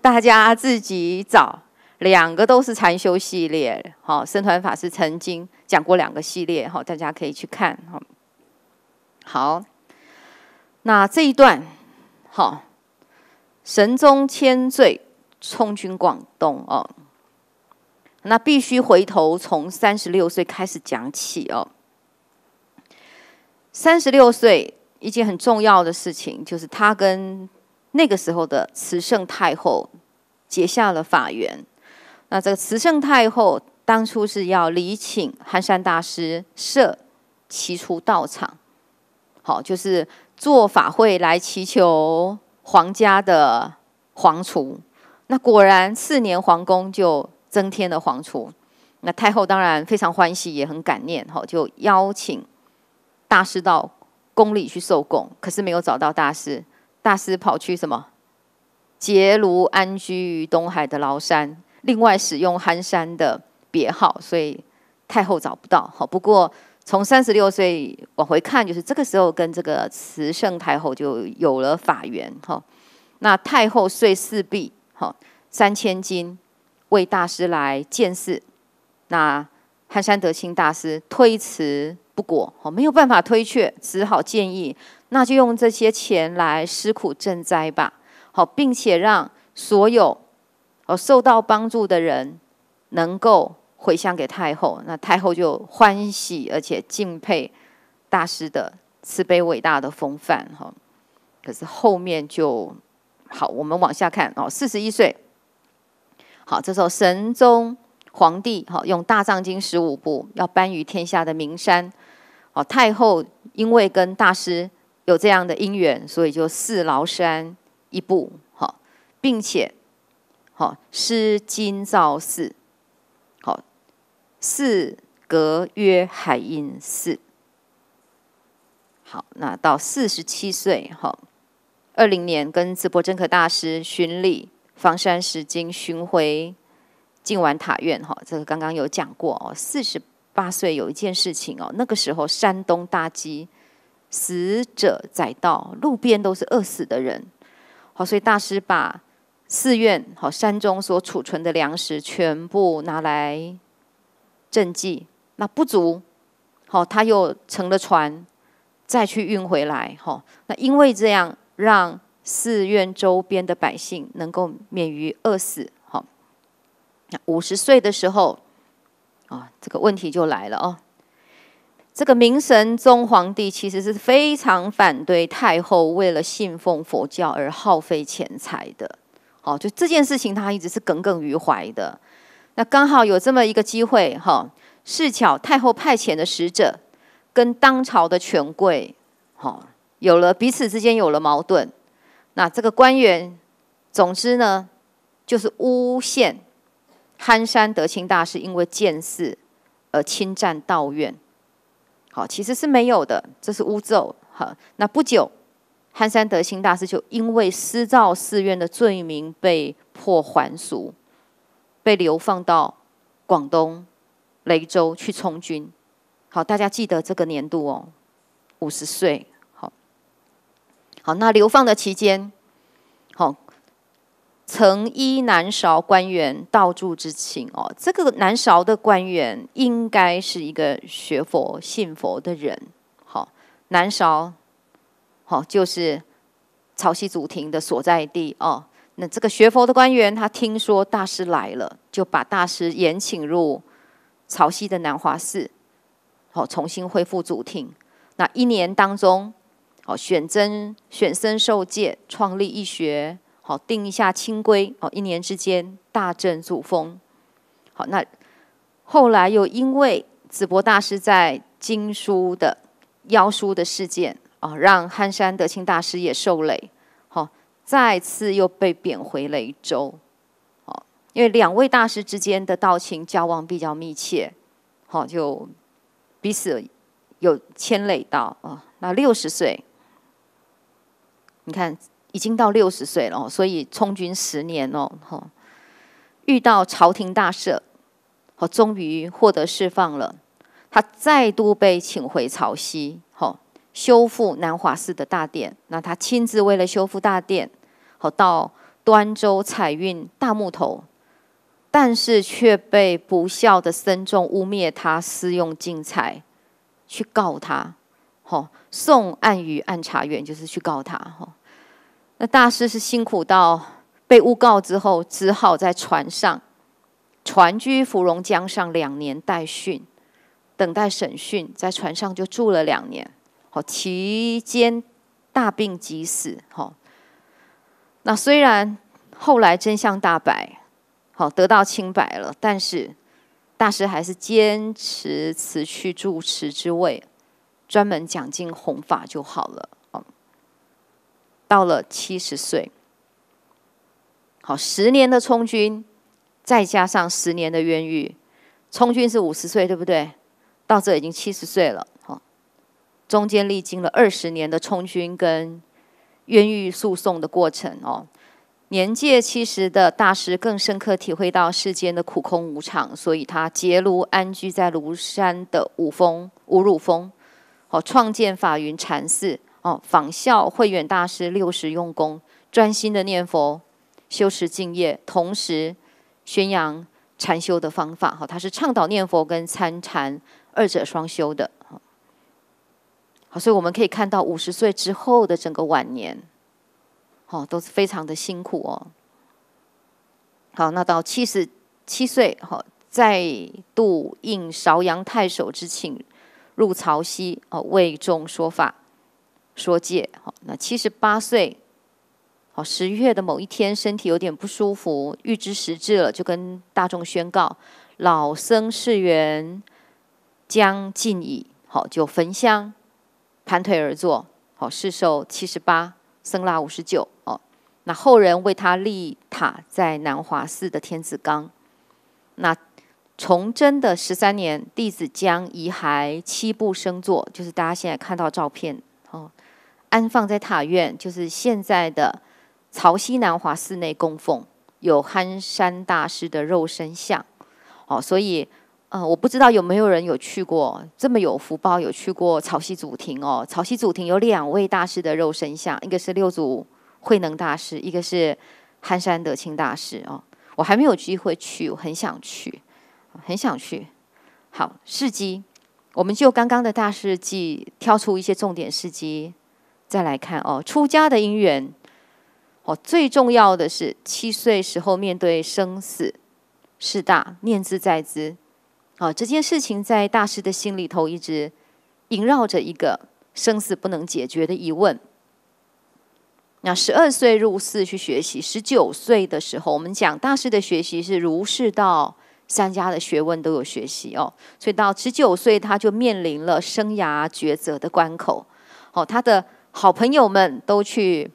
大家自己找。两个都是禅修系列。好，生团法师曾经讲过两个系列，哈，大家可以去看哈。好，那这一段，好，神宗千岁充军广东哦。那必须回头从三十六岁开始讲起哦。三十六岁一件很重要的事情，就是他跟那个时候的慈圣太后结下了法缘。那这个慈圣太后当初是要礼请寒山大师设齐出道场。好，就是做法会来祈求皇家的皇储。那果然四年皇宫就增添了皇储。那太后当然非常欢喜，也很感念，哈，就邀请大师到宫里去受供。可是没有找到大师，大师跑去什么？结庐安居于东海的崂山，另外使用寒山的别号，所以太后找不到。好，不过。从三十六岁往回看，就是这个时候跟这个慈圣太后就有了法缘哈。那太后岁四壁哈三千金为大师来建寺。那汉山德清大师推辞不果，好没有办法推却，只好建议，那就用这些钱来施苦赈灾吧。好，并且让所有哦受到帮助的人能够。回香给太后，那太后就欢喜而且敬佩大师的慈悲伟大的风范哈。可是后面就好，我们往下看哦。四十一岁，好，这时候神宗皇帝哈用《大藏经》十五部要颁于天下的名山哦。太后因为跟大师有这样的因缘，所以就四崂山一部哈，并且哈施金造寺。四格约海印寺。好，那到四十七岁哈，二零年跟淄博真可大师巡礼房山石经，巡回净完塔院哈，这个刚刚有讲过哦。四十八岁有一件事情哦，那个时候山东大饥，死者载道，路边都是饿死的人。好，所以大师把寺院好山中所储存的粮食全部拿来。赈济那不足，好，他又乘了船再去运回来，哈。那因为这样，让寺院周边的百姓能够免于饿死，哈。那五十岁的时候，啊，这个问题就来了哦。这个明神宗皇帝其实是非常反对太后为了信奉佛教而耗费钱财的，好，就这件事情他一直是耿耿于怀的。那刚好有这么一个机会，哈，是巧太后派遣的使者，跟当朝的权贵，好，有了彼此之间有了矛盾，那这个官员，总之呢，就是诬陷憨山德清大师因为见事而侵占道院，好，其实是没有的，这是污咒。哈，那不久，憨山德清大师就因为私造寺院的罪名被迫还俗。被流放到广东雷州去充军，好，大家记得这个年度哦，五十岁，好，好，那流放的期间，好，曾依南韶官员道助之情哦，这个南韶的官员应该是一个学佛信佛的人，好，南韶好就是潮汐祖庭的所在地哦。那这个学佛的官员，他听说大师来了，就把大师延请入潮汐的南华寺，好重新恢复祖庭。那一年当中，好选僧选僧受戒，创立义学，好定一下清规。哦，一年之间大振祖风。好，那后来又因为紫柏大师在经书的妖书的事件，哦，让憨山德清大师也受累。再次又被贬回雷州，哦，因为两位大师之间的道情交往比较密切，好，就彼此有牵累到啊。那六十岁，你看已经到六十岁了，所以充军十年哦，哈，遇到朝廷大赦，哦，终于获得释放了。他再度被请回朝西。修复南华寺的大殿，那他亲自为了修复大殿，好到端州采运大木头，但是却被不孝的僧众污蔑他私用金财，去告他，好送案于暗察院，就是去告他。哈，那大师是辛苦到被诬告之后，只好在船上，船居芙蓉江上两年待训，等待审讯，在船上就住了两年。其间大病即死，好。那虽然后来真相大白，好得到清白了，但是大师还是坚持辞去住持之位，专门讲经弘法就好了。哦，到了七十岁，好十年的充军，再加上十年的冤狱，充军是五十岁，对不对？到这已经七十岁了。中间历经了二十年的充军跟冤狱诉讼的过程哦，年届七十的大师更深刻体会到世间的苦空无常，所以他结庐安居在庐山的五峰五乳峰，哦，创建法云禅寺哦，仿效慧远大师六十用功，专心的念佛，修持敬业，同时宣扬禅修的方法。好，他是倡导念佛跟参禅二者双修的。所以我们可以看到，五十岁之后的整个晚年，好都是非常的辛苦哦。好，那到七十七岁，好再度应韶阳太守之请，入朝西哦为众说法说戒。好，那七十八岁，好十月的某一天，身体有点不舒服，预知时至了，就跟大众宣告老僧释缘将尽矣。好，就焚香。盘腿而坐，哦，世寿七十八，僧腊五十九，哦，那后人为他立塔在南华寺的天子冈。那崇祯的十三年，弟子将遗骸七部生座，就是大家现在看到照片，哦，安放在塔院，就是现在的潮汐南华寺内供奉有憨山大师的肉身像，哦，所以。呃，我不知道有没有人有去过这么有福报，有去过草溪祖庭哦。草溪祖庭有两位大师的肉身像，一个是六祖慧能大师，一个是寒山德清大师哦。我还没有机会去，我很想去，很想去。好，事迹，我们就刚刚的大事记挑出一些重点事迹，再来看哦。出家的因缘，哦，最重要的是七岁时候面对生死，是大念自在之。好，这件事情在大师的心里头一直萦绕着一个生死不能解决的疑问。那十二岁入寺去学习，十九岁的时候，我们讲大师的学习是儒释到三家的学问都有学习哦，所以到十九岁他就面临了生涯抉择的关口。好，他的好朋友们都去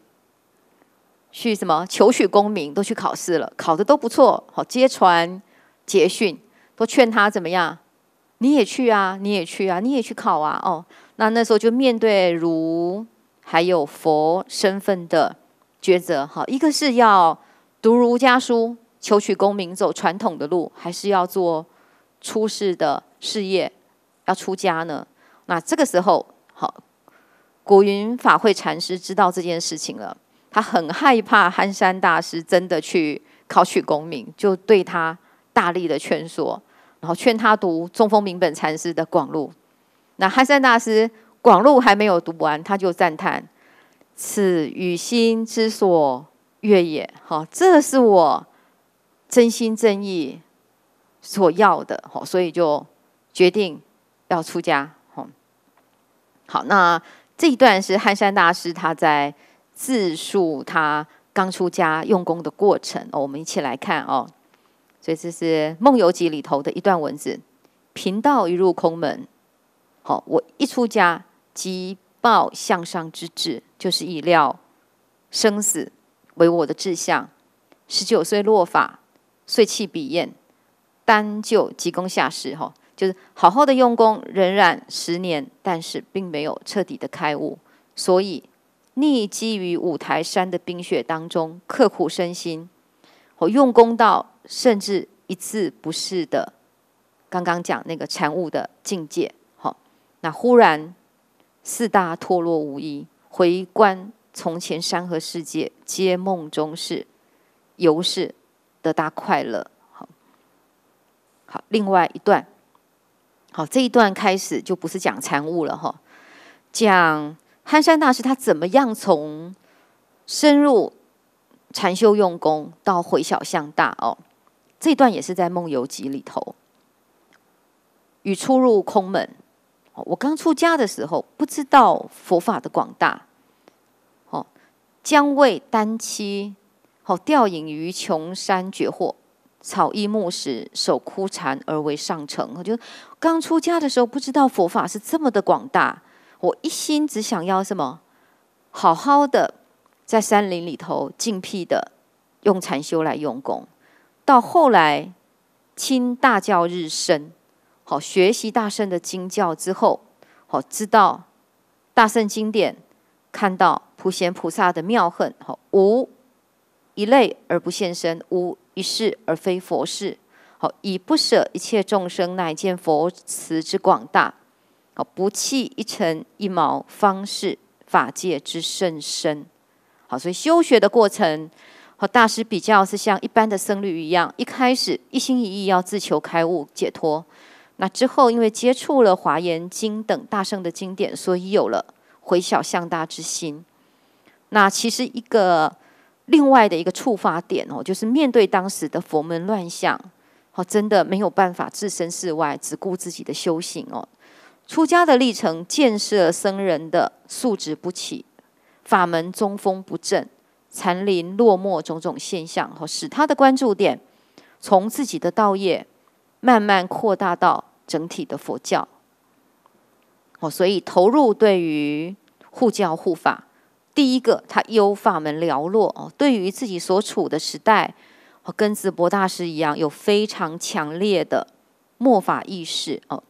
去什么求取功名，都去考试了，考的都不错。好，接传捷训。说劝他怎么样？你也去啊，你也去啊，你也去考啊！哦，那那时候就面对儒还有佛身份的抉择。好，一个是要读儒家书，求取功名，走传统的路；，还是要做出世的事业，要出家呢？那这个时候，好，古云法会禅师知道这件事情了，他很害怕憨山大师真的去考取功名，就对他大力的劝说。然后劝他读中风明本禅师的《广录》，那憨山大师《广录》还没有读完，他就赞叹：“此与心之所悦也。”好，这是我真心真意所要的。好，所以就决定要出家。好，好，那这一段是汉山大师他在自述他刚出家用功的过程。哦、我们一起来看哦。所以这是《梦游集》里头的一段文字：“贫道一入空门，好，我一出家即报向上之志，就是意料生死为我的志向。十九岁落法，遂弃笔砚，单就急功下士。哈，就是好好的用功，仍然十年，但是并没有彻底的开悟。所以匿迹于五台山的冰雪当中，刻苦身心，我用功到。”甚至一字不识的，刚刚讲那个禅悟的境界，好，那忽然四大脱落无一，回观从前山河世界皆梦中事，由是得大快乐。好，好，另外一段，好，这一段开始就不是讲禅悟了哈，讲憨山大师他怎么样从深入禅修用功到回小向大哦。这段也是在《梦游集》里头，与出入空门。我刚出家的时候，不知道佛法的广大。哦，将为单妻，哦，吊影于穷山绝壑，草衣木食，手枯残而为上乘。我就刚出家的时候，不知道佛法是这么的广大。我一心只想要什么？好好的在山林里头静僻的用禅修来用功。到后来，听大教日深，好学习大圣的经教之后，好知道大圣经典，看到普贤菩萨的妙恨，好无一类而不现身，无一事而非佛事，好以不舍一切众生乃见佛慈之广大，好不弃一尘一毛方是法界之甚深，好所以修学的过程。和大师比较是像一般的僧侣一样，一开始一心一意要自求开悟解脱。那之后，因为接触了《华严经》等大圣的经典，所以有了回小向大之心。那其实一个另外的一个触发点哦，就是面对当时的佛门乱象，哦，真的没有办法置身事外，只顾自己的修行哦。出家的历程，建设僧人的素质不起，法门中风不正。残林落寞种种现象，哦，使他的关注点从自己的道业慢慢扩大到整体的佛教。哦，所以投入对于护教护法，第一个他忧法门寥落哦，对于自己所处的时代，跟子博大师一样，有非常强烈的末法意识哦。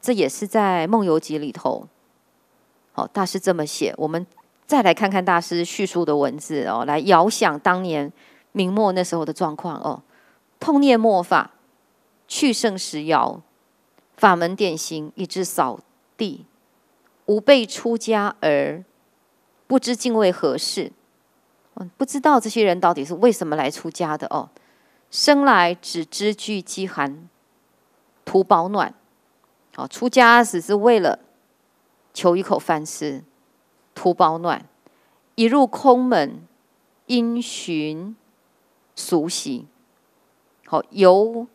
这也是在《梦游集》里头，哦，大师这么写，我们。再来看看大师叙述的文字哦，来遥想当年明末那时候的状况哦。痛念末法，去圣时遥，法门典型以致扫地吾辈出家而不知敬畏何事。嗯，不知道这些人到底是为什么来出家的哦。生来只知惧饥寒，图保暖，好出家只是为了求一口饭吃。图保暖，一入空门，因循俗习，好游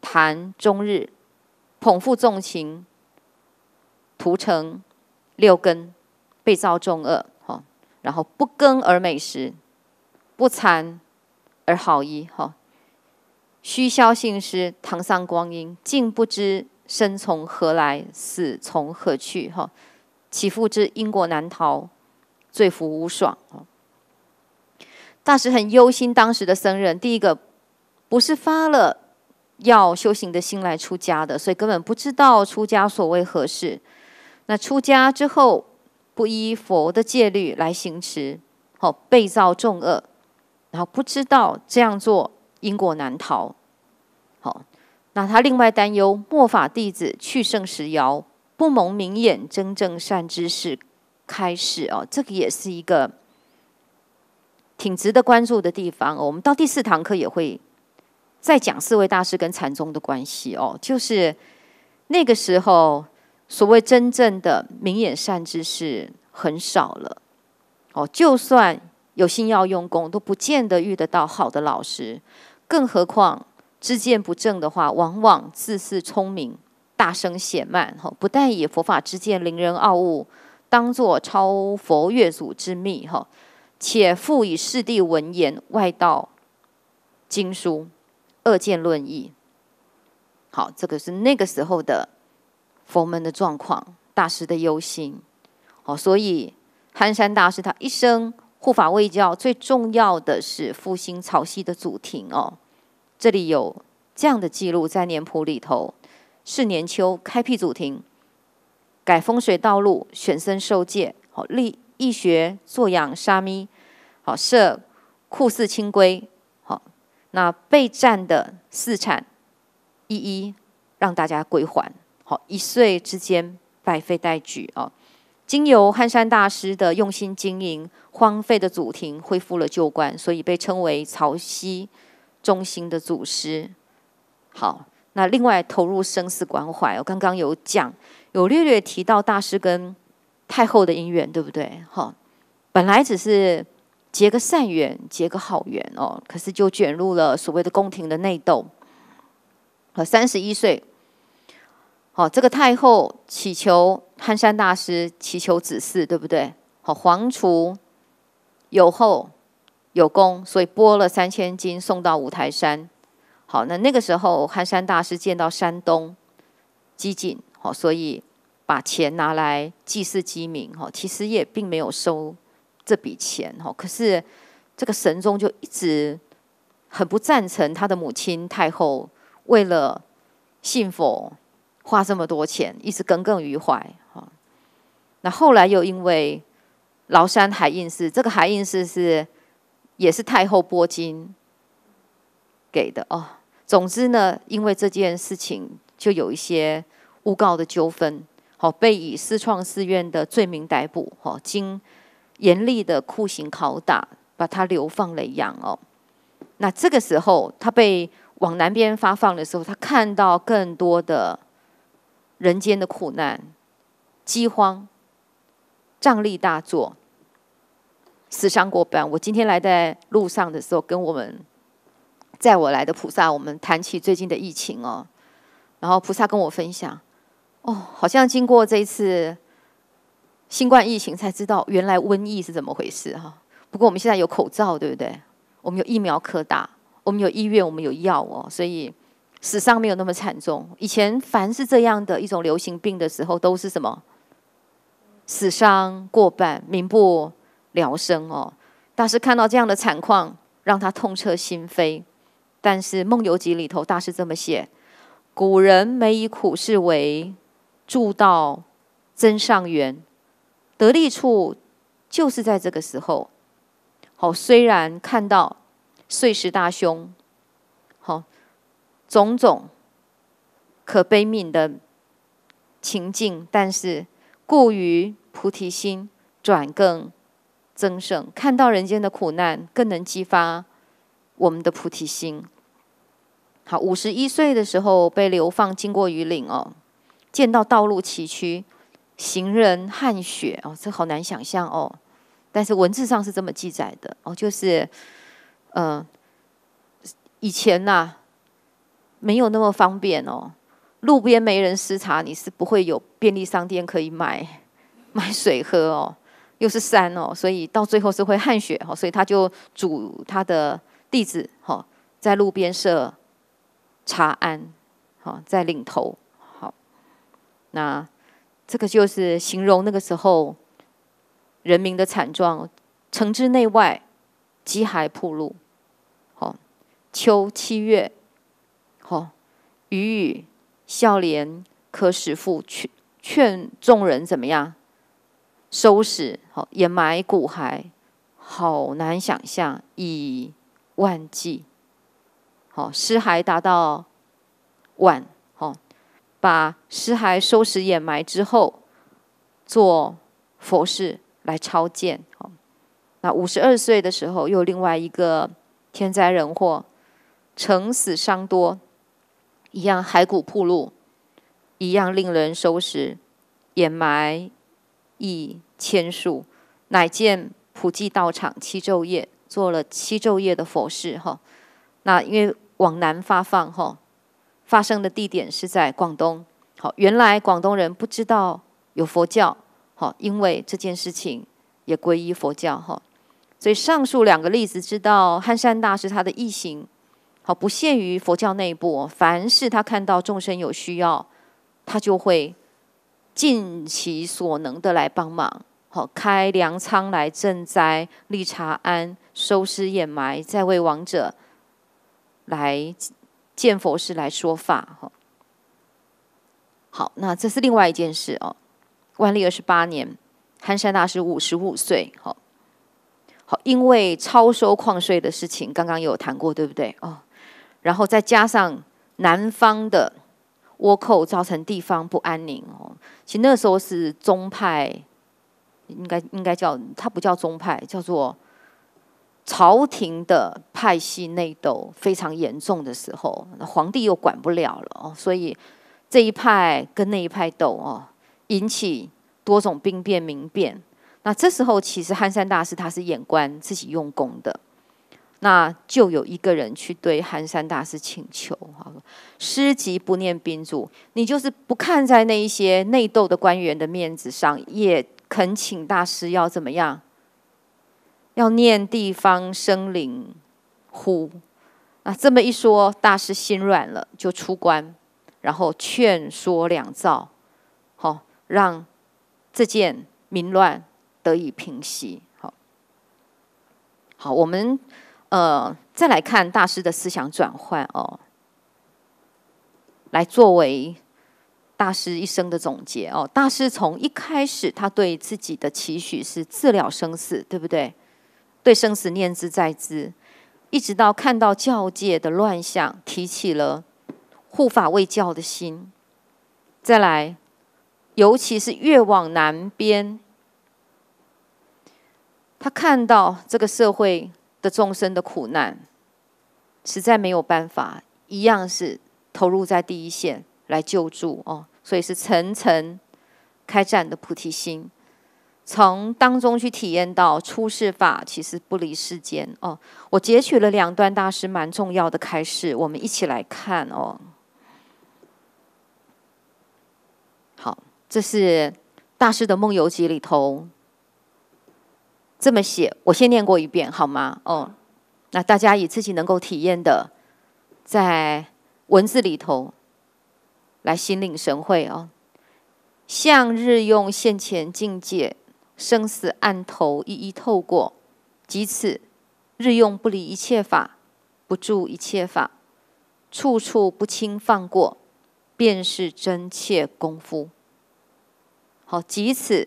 谈终日，捧腹纵情，屠成六根被造重恶，好然后不耕而美食，不残而好衣，好虚消信施，堂上光阴，竟不知生从何来，死从何去，哈。其父之因果难逃，罪福无爽。大师很忧心当时的僧人，第一个不是发了要修行的心来出家的，所以根本不知道出家所谓何事。那出家之后不依佛的戒律来行持，好背造重恶，然后不知道这样做因果难逃。好，那他另外担忧末法弟子去圣时遥。不蒙明眼，真正善知识开始哦，这个也是一个挺值得关注的地方。我们到第四堂课也会再讲四位大师跟禅宗的关系哦。就是那个时候，所谓真正的明眼善知识很少了哦。就算有心要用功，都不见得遇得到好的老师，更何况知见不正的话，往往自恃聪明。大声写慢，哈，不但以佛法之见令人傲物，当作超佛越祖之秘，哈，且复以世地文言外道经书二见论义。好，这个是那个时候的佛门的状况，大师的忧心，哦，所以寒山大师他一生护法卫教最重要的是复兴曹溪的祖庭哦，这里有这样的记录在脸谱里头。是年秋，开辟祖庭，改风水道路，选僧受戒，好立义学，坐养沙弥，好设库寺清规，好那备战的四产，一一让大家归还，好一岁之间，百废待举啊。经由汉山大师的用心经营，荒废的祖庭恢复了旧观，所以被称为曹溪中心的祖师，好。那另外投入生死关怀，我刚刚有讲，有略略提到大师跟太后的姻缘，对不对？哈，本来只是结个善缘，结个好缘哦，可是就卷入了所谓的宫廷的内斗。和三十一岁，好，这个太后祈求憨山大师祈求子嗣，对不对？好，皇储有后有功，所以拨了三千金送到五台山。好，那那个时候寒山大师见到山东机警，哦，所以把钱拿来祭祀鸡民，哦，其实也并没有收这笔钱，哦，可是这个神宗就一直很不赞成他的母亲太后为了信佛花这么多钱，一直耿耿于怀，哈。那后来又因为崂山海印寺，这个海印寺是也是太后拨金给的哦。总之呢，因为这件事情就有一些诬告的纠纷，好被以私创寺院的罪名逮捕，哈，经严厉的酷刑拷打，把他流放了，养哦。那这个时候他被往南边发放的时候，他看到更多的人间的苦难、饥荒、仗力大作、死伤过半。我今天来在路上的时候，跟我们。载我来的菩萨，我们谈起最近的疫情哦。然后菩萨跟我分享，哦，好像经过这一次新冠疫情，才知道原来瘟疫是怎么回事哈。不过我们现在有口罩，对不对？我们有疫苗可打，我们有医院，我们有药哦，所以死伤没有那么惨重。以前凡是这样的一种流行病的时候，都是什么死伤过半，民不聊生哦。但是看到这样的惨况，让他痛彻心扉。但是《梦游集》里头大师这么写：古人没以苦事为助道增上缘，得利处就是在这个时候。好，虽然看到碎石大凶，好种种可悲悯的情境，但是故于菩提心转更增盛。看到人间的苦难，更能激发我们的菩提心。好，五十一岁的时候被流放，经过雨岭哦，见到道路崎岖，行人汗血哦，这好难想象哦。但是文字上是这么记载的哦，就是，嗯，以前呐，没有那么方便哦，路边没人视察，你是不会有便利商店可以买 买水喝哦，又是山哦，所以到最后是会汗血哦，所以他就主他的弟子哦，在路边设。查案，好，在领头好。那这个就是形容那个时候人民的惨状，城之内外饥骸铺路。好，秋七月，好，雨雨孝廉可使傅劝劝众人怎么样？收拾好，掩埋骨骸，好难想象，以万计。好尸骸达到万，好，把尸骸收拾掩埋之后，做佛事来超荐。好，那五十二岁的时候，又另外一个天灾人祸，城死伤多，一样骸骨铺路，一样令人收拾掩埋以千数，乃见普济道场七昼夜，做了七昼夜的佛事。哈。那因为往南发放哈，发生的地点是在广东。好，原来广东人不知道有佛教，好，因为这件事情也皈依佛教哈。所以上述两个例子，知道憨山大师他的义行，好不限于佛教内部，凡是他看到众生有需要，他就会尽其所能的来帮忙，好开粮仓来赈灾、立茶庵、收尸掩埋、在为亡者。来见佛师来说法哈，好，那这是另外一件事哦。万历二十八年，憨山大师五十五岁，好好，因为超收矿税的事情，刚刚也有谈过，对不对哦？然后再加上南方的倭寇，造成地方不安宁哦。其实那时候是宗派，应该应该叫他不叫宗派，叫做。朝廷的派系内斗非常严重的时候，皇帝又管不了了哦，所以这一派跟那一派斗哦，引起多种兵变、民变。那这时候，其实憨山大师他是眼观自己用功的，那就有一个人去对寒山大师请求：哈，诗集不念宾主，你就是不看在那一些内斗的官员的面子上，也恳请大师要怎么样？要念地方生灵，呼，啊，这么一说，大师心软了，就出关，然后劝说两造，好，让这件民乱得以平息。好，好，我们呃，再来看大师的思想转换哦，来作为大师一生的总结哦。大师从一开始，他对自己的期许是自了生死，对不对？对生死念之在之，一直到看到教界的乱象，提起了护法卫教的心。再来，尤其是越往南边，他看到这个社会的众生的苦难，实在没有办法，一样是投入在第一线来救助哦，所以是层层开展的菩提心。从当中去体验到出世法，其实不离世间哦。我截取了两段大师蛮重要的开示，我们一起来看哦。好，这是大师的《梦游集》里头这么写，我先念过一遍好吗？哦，那大家以自己能够体验的，在文字里头来心领神会哦。向日用现前境界。生死暗头一一透过，即此日用不离一切法，不住一切法，处处不侵犯过，便是真切功夫。好，即此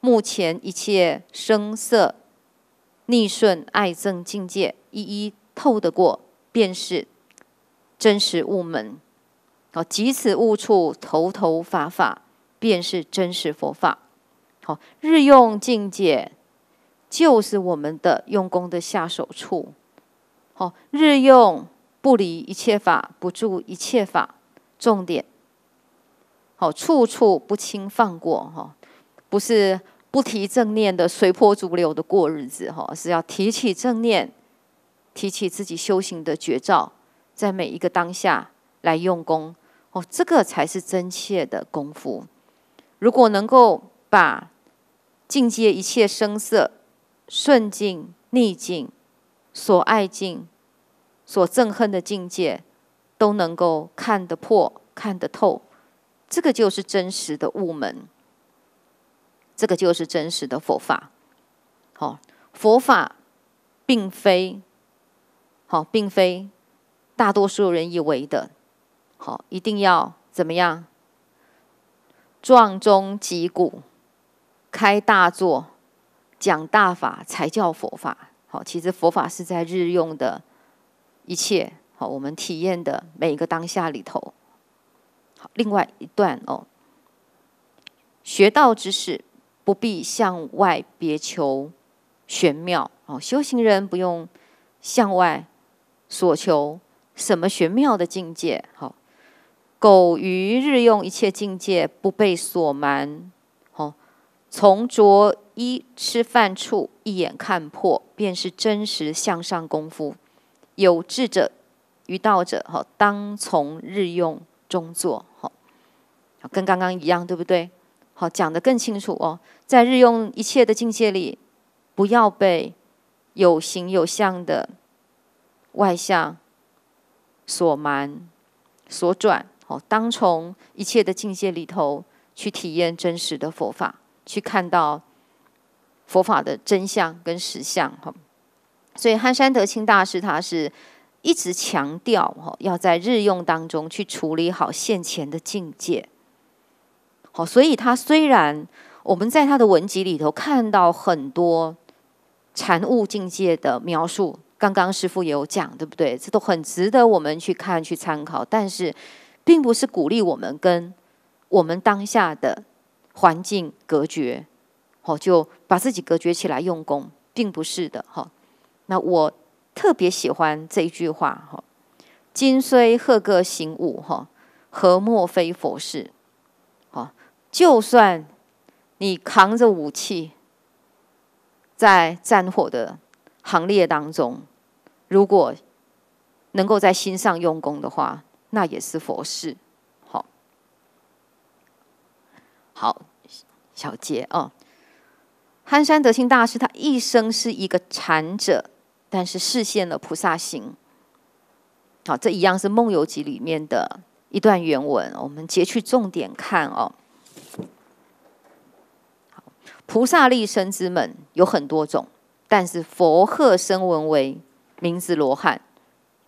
目前一切声色逆顺爱憎境界一一透得过，便是真实悟门。好，即此悟处头头法法，便是真实佛法。好，日用境界就是我们的用功的下手处。好，日用不离一切法，不住一切法，重点。好，处处不轻放过。哈，不是不提正念的随波逐流的过日子。哈，是要提起正念，提起自己修行的绝招，在每一个当下来用功。哦，这个才是真切的功夫。如果能够把境界一切声色，顺境、逆境，所爱境、所憎恨的境界，都能够看得破、看得透，这个就是真实的悟门。这个就是真实的佛法。好，佛法并非好，并非大多数人以为的，好，一定要怎么样？撞钟击鼓。开大座，讲大法才叫佛法。好，其实佛法是在日用的一切。好，我们体验的每一个当下里头。好，另外一段哦。学道之事，不必向外别求玄妙。哦，修行人不用向外所求什么玄妙的境界。好，苟于日用一切境界，不被所瞒。从着衣吃饭处一眼看破，便是真实向上功夫。有志者，于道者，哈，当从日用中做。哈，跟刚刚一样，对不对？好，讲得更清楚哦，在日用一切的境界里，不要被有形有相的外相所瞒所转。哦，当从一切的境界里头去体验真实的佛法。去看到佛法的真相跟实相哈，所以憨山德清大师他是一直强调哈，要在日用当中去处理好现前的境界。好，所以他虽然我们在他的文集里头看到很多禅悟境界的描述，刚刚师傅也有讲，对不对？这都很值得我们去看去参考，但是并不是鼓励我们跟我们当下的。环境隔绝，哦，就把自己隔绝起来用功，并不是的，哈。那我特别喜欢这一句话，哈。今虽赫各行物哈，何莫非佛事？哈，就算你扛着武器在战火的行列当中，如果能够在心上用功的话，那也是佛事。好，小结哦。憨山德清大师他一生是一个禅者，但是实现了菩萨行。好，这一样是《梦游集》里面的一段原文，我们截去重点看哦。菩萨立身之门有很多种，但是佛赫声闻为名字罗汉，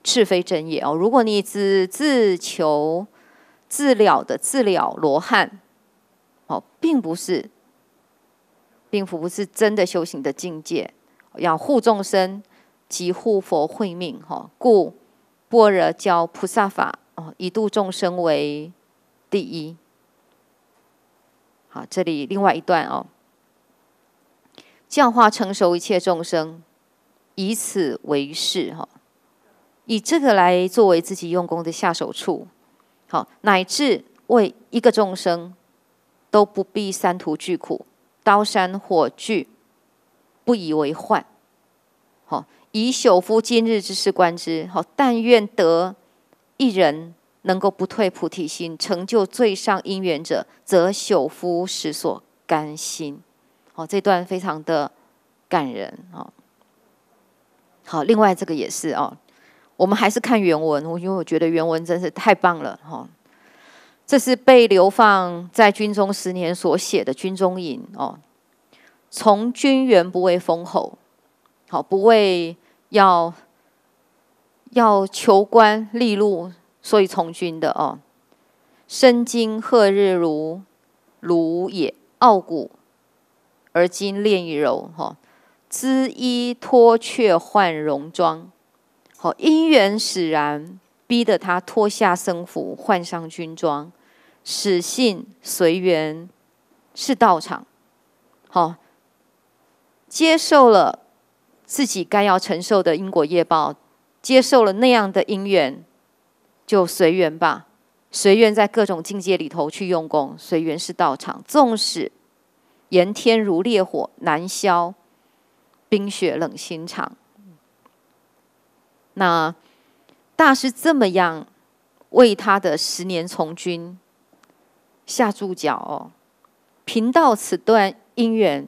是非真也哦。如果你只自求自了的自了罗汉。哦，并不是，并不是真的修行的境界，要护众生及护佛慧命。哈，故般若教菩萨法，哦，以度众生为第一。好，这里另外一段哦，教化成熟一切众生，以此为事。哈，以这个来作为自己用功的下手处。好，乃至为一个众生。都不必三途巨苦，刀山火炬，不以为患。好，以朽夫今日之事观之，好，但愿得一人能够不退菩提心，成就最上因缘者，则朽夫实所甘心。好，这段非常的感人。好，好，另外这个也是哦，我们还是看原文，我因为我觉得原文真是太棒了。哈。这是被流放在军中十年所写的《军中吟》哦。从军远不畏封侯，好不畏要要求官利禄，所以从军的哦。身经贺日如如也，傲骨；而今恋衣柔哈，缁衣脱却换戎装，好姻缘使然，逼得他脱下僧服，换上军装。使信随缘是道场，好，接受了自己该要承受的因果业报，接受了那样的因缘，就随缘吧，随缘在各种境界里头去用功，随缘是道场。纵使炎天如烈火难消，冰雪冷心肠，那大师这么样为他的十年从军。下注脚哦，贫道此段姻缘，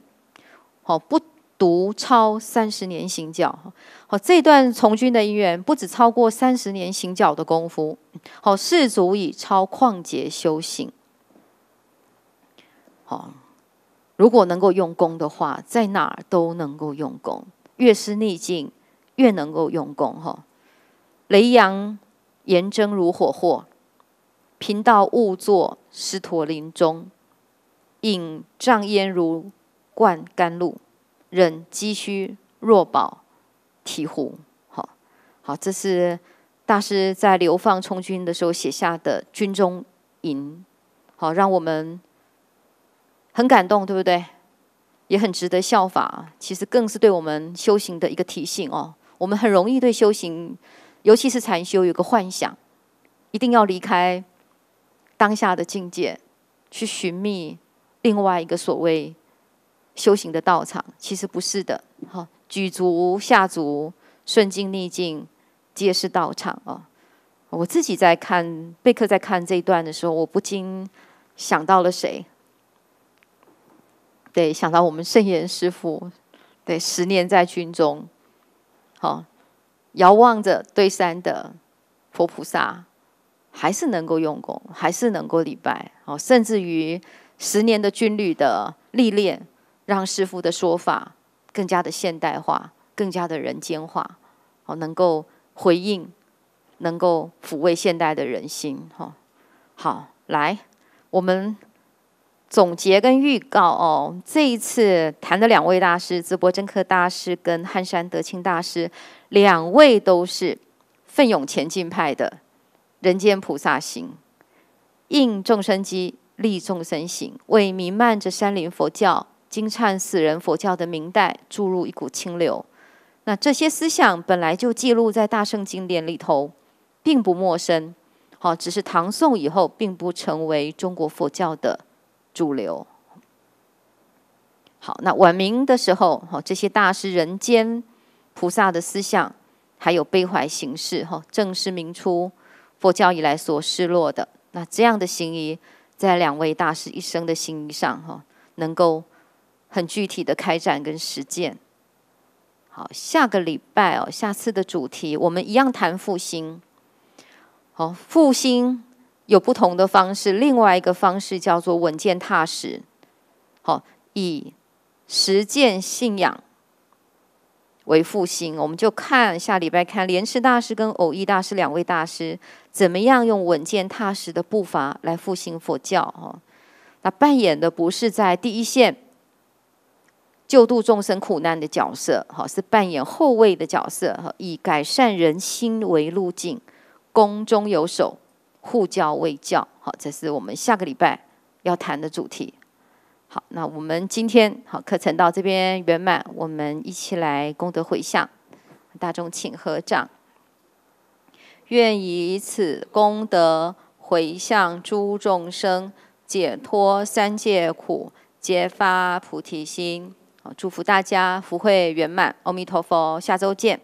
哦，不独超三十年行脚，好这段从军的姻缘，不止超过三十年行脚的功夫，好是足以超旷劫修行。哦，如果能够用功的话，在哪儿都能够用功，越是逆境越能够用功哈。雷阳严真如火祸。贫道勿作师陀林中，饮瘴烟如灌甘露，忍饥虚若饱醍醐。好，好，这是大师在流放充军的时候写下的军中吟。好，让我们很感动，对不对？也很值得效法。其实更是对我们修行的一个提醒哦。我们很容易对修行，尤其是禅修，有个幻想，一定要离开。当下的境界，去寻觅另外一个所谓修行的道场，其实不是的。哈，举足下足，顺境逆境，皆是道场啊！我自己在看贝克在看这一段的时候，我不禁想到了谁？对，想到我们圣严师父。对，十年在军中，好，遥望着对山的佛菩萨。还是能够用功，还是能够礼拜哦，甚至于十年的军旅的历练，让师傅的说法更加的现代化，更加的人间化哦，能够回应，能够抚慰现代的人心哈。好，来，我们总结跟预告哦，这一次谈的两位大师，淄博真科大师跟汉山德清大师，两位都是奋勇前进派的。人间菩萨行，应众生机，利众生行，为弥漫着山林佛教、金灿死人佛教的明代注入一股清流。那这些思想本来就记录在大圣经典里头，并不陌生。好，只是唐宋以后，并不成为中国佛教的主流。好，那晚明的时候，哈，这些大师人间菩萨的思想，还有悲怀形式，哈，正是明初。佛教以来所失落的，那这样的心意，在两位大师一生的心意上，哈，能够很具体的开展跟实践。好，下个礼拜哦，下次的主题我们一样谈复兴。好，复兴有不同的方式，另外一个方式叫做稳健踏实。好，以实践信仰。为复兴，我们就看下礼拜看莲池大师跟偶益大师两位大师，怎么样用稳健踏实的步伐来复兴佛教哦。那扮演的不是在第一线救度众生苦难的角色，哈，是扮演后卫的角色，以改善人心为路径，攻中有守，护教卫教，好，这是我们下个礼拜要谈的主题。好，那我们今天好课程到这边圆满，我们一起来功德回向，大众请合掌。愿以此功德回向诸众生，解脱三界苦，揭发菩提心。好，祝福大家福慧圆满。阿弥陀佛，下周见。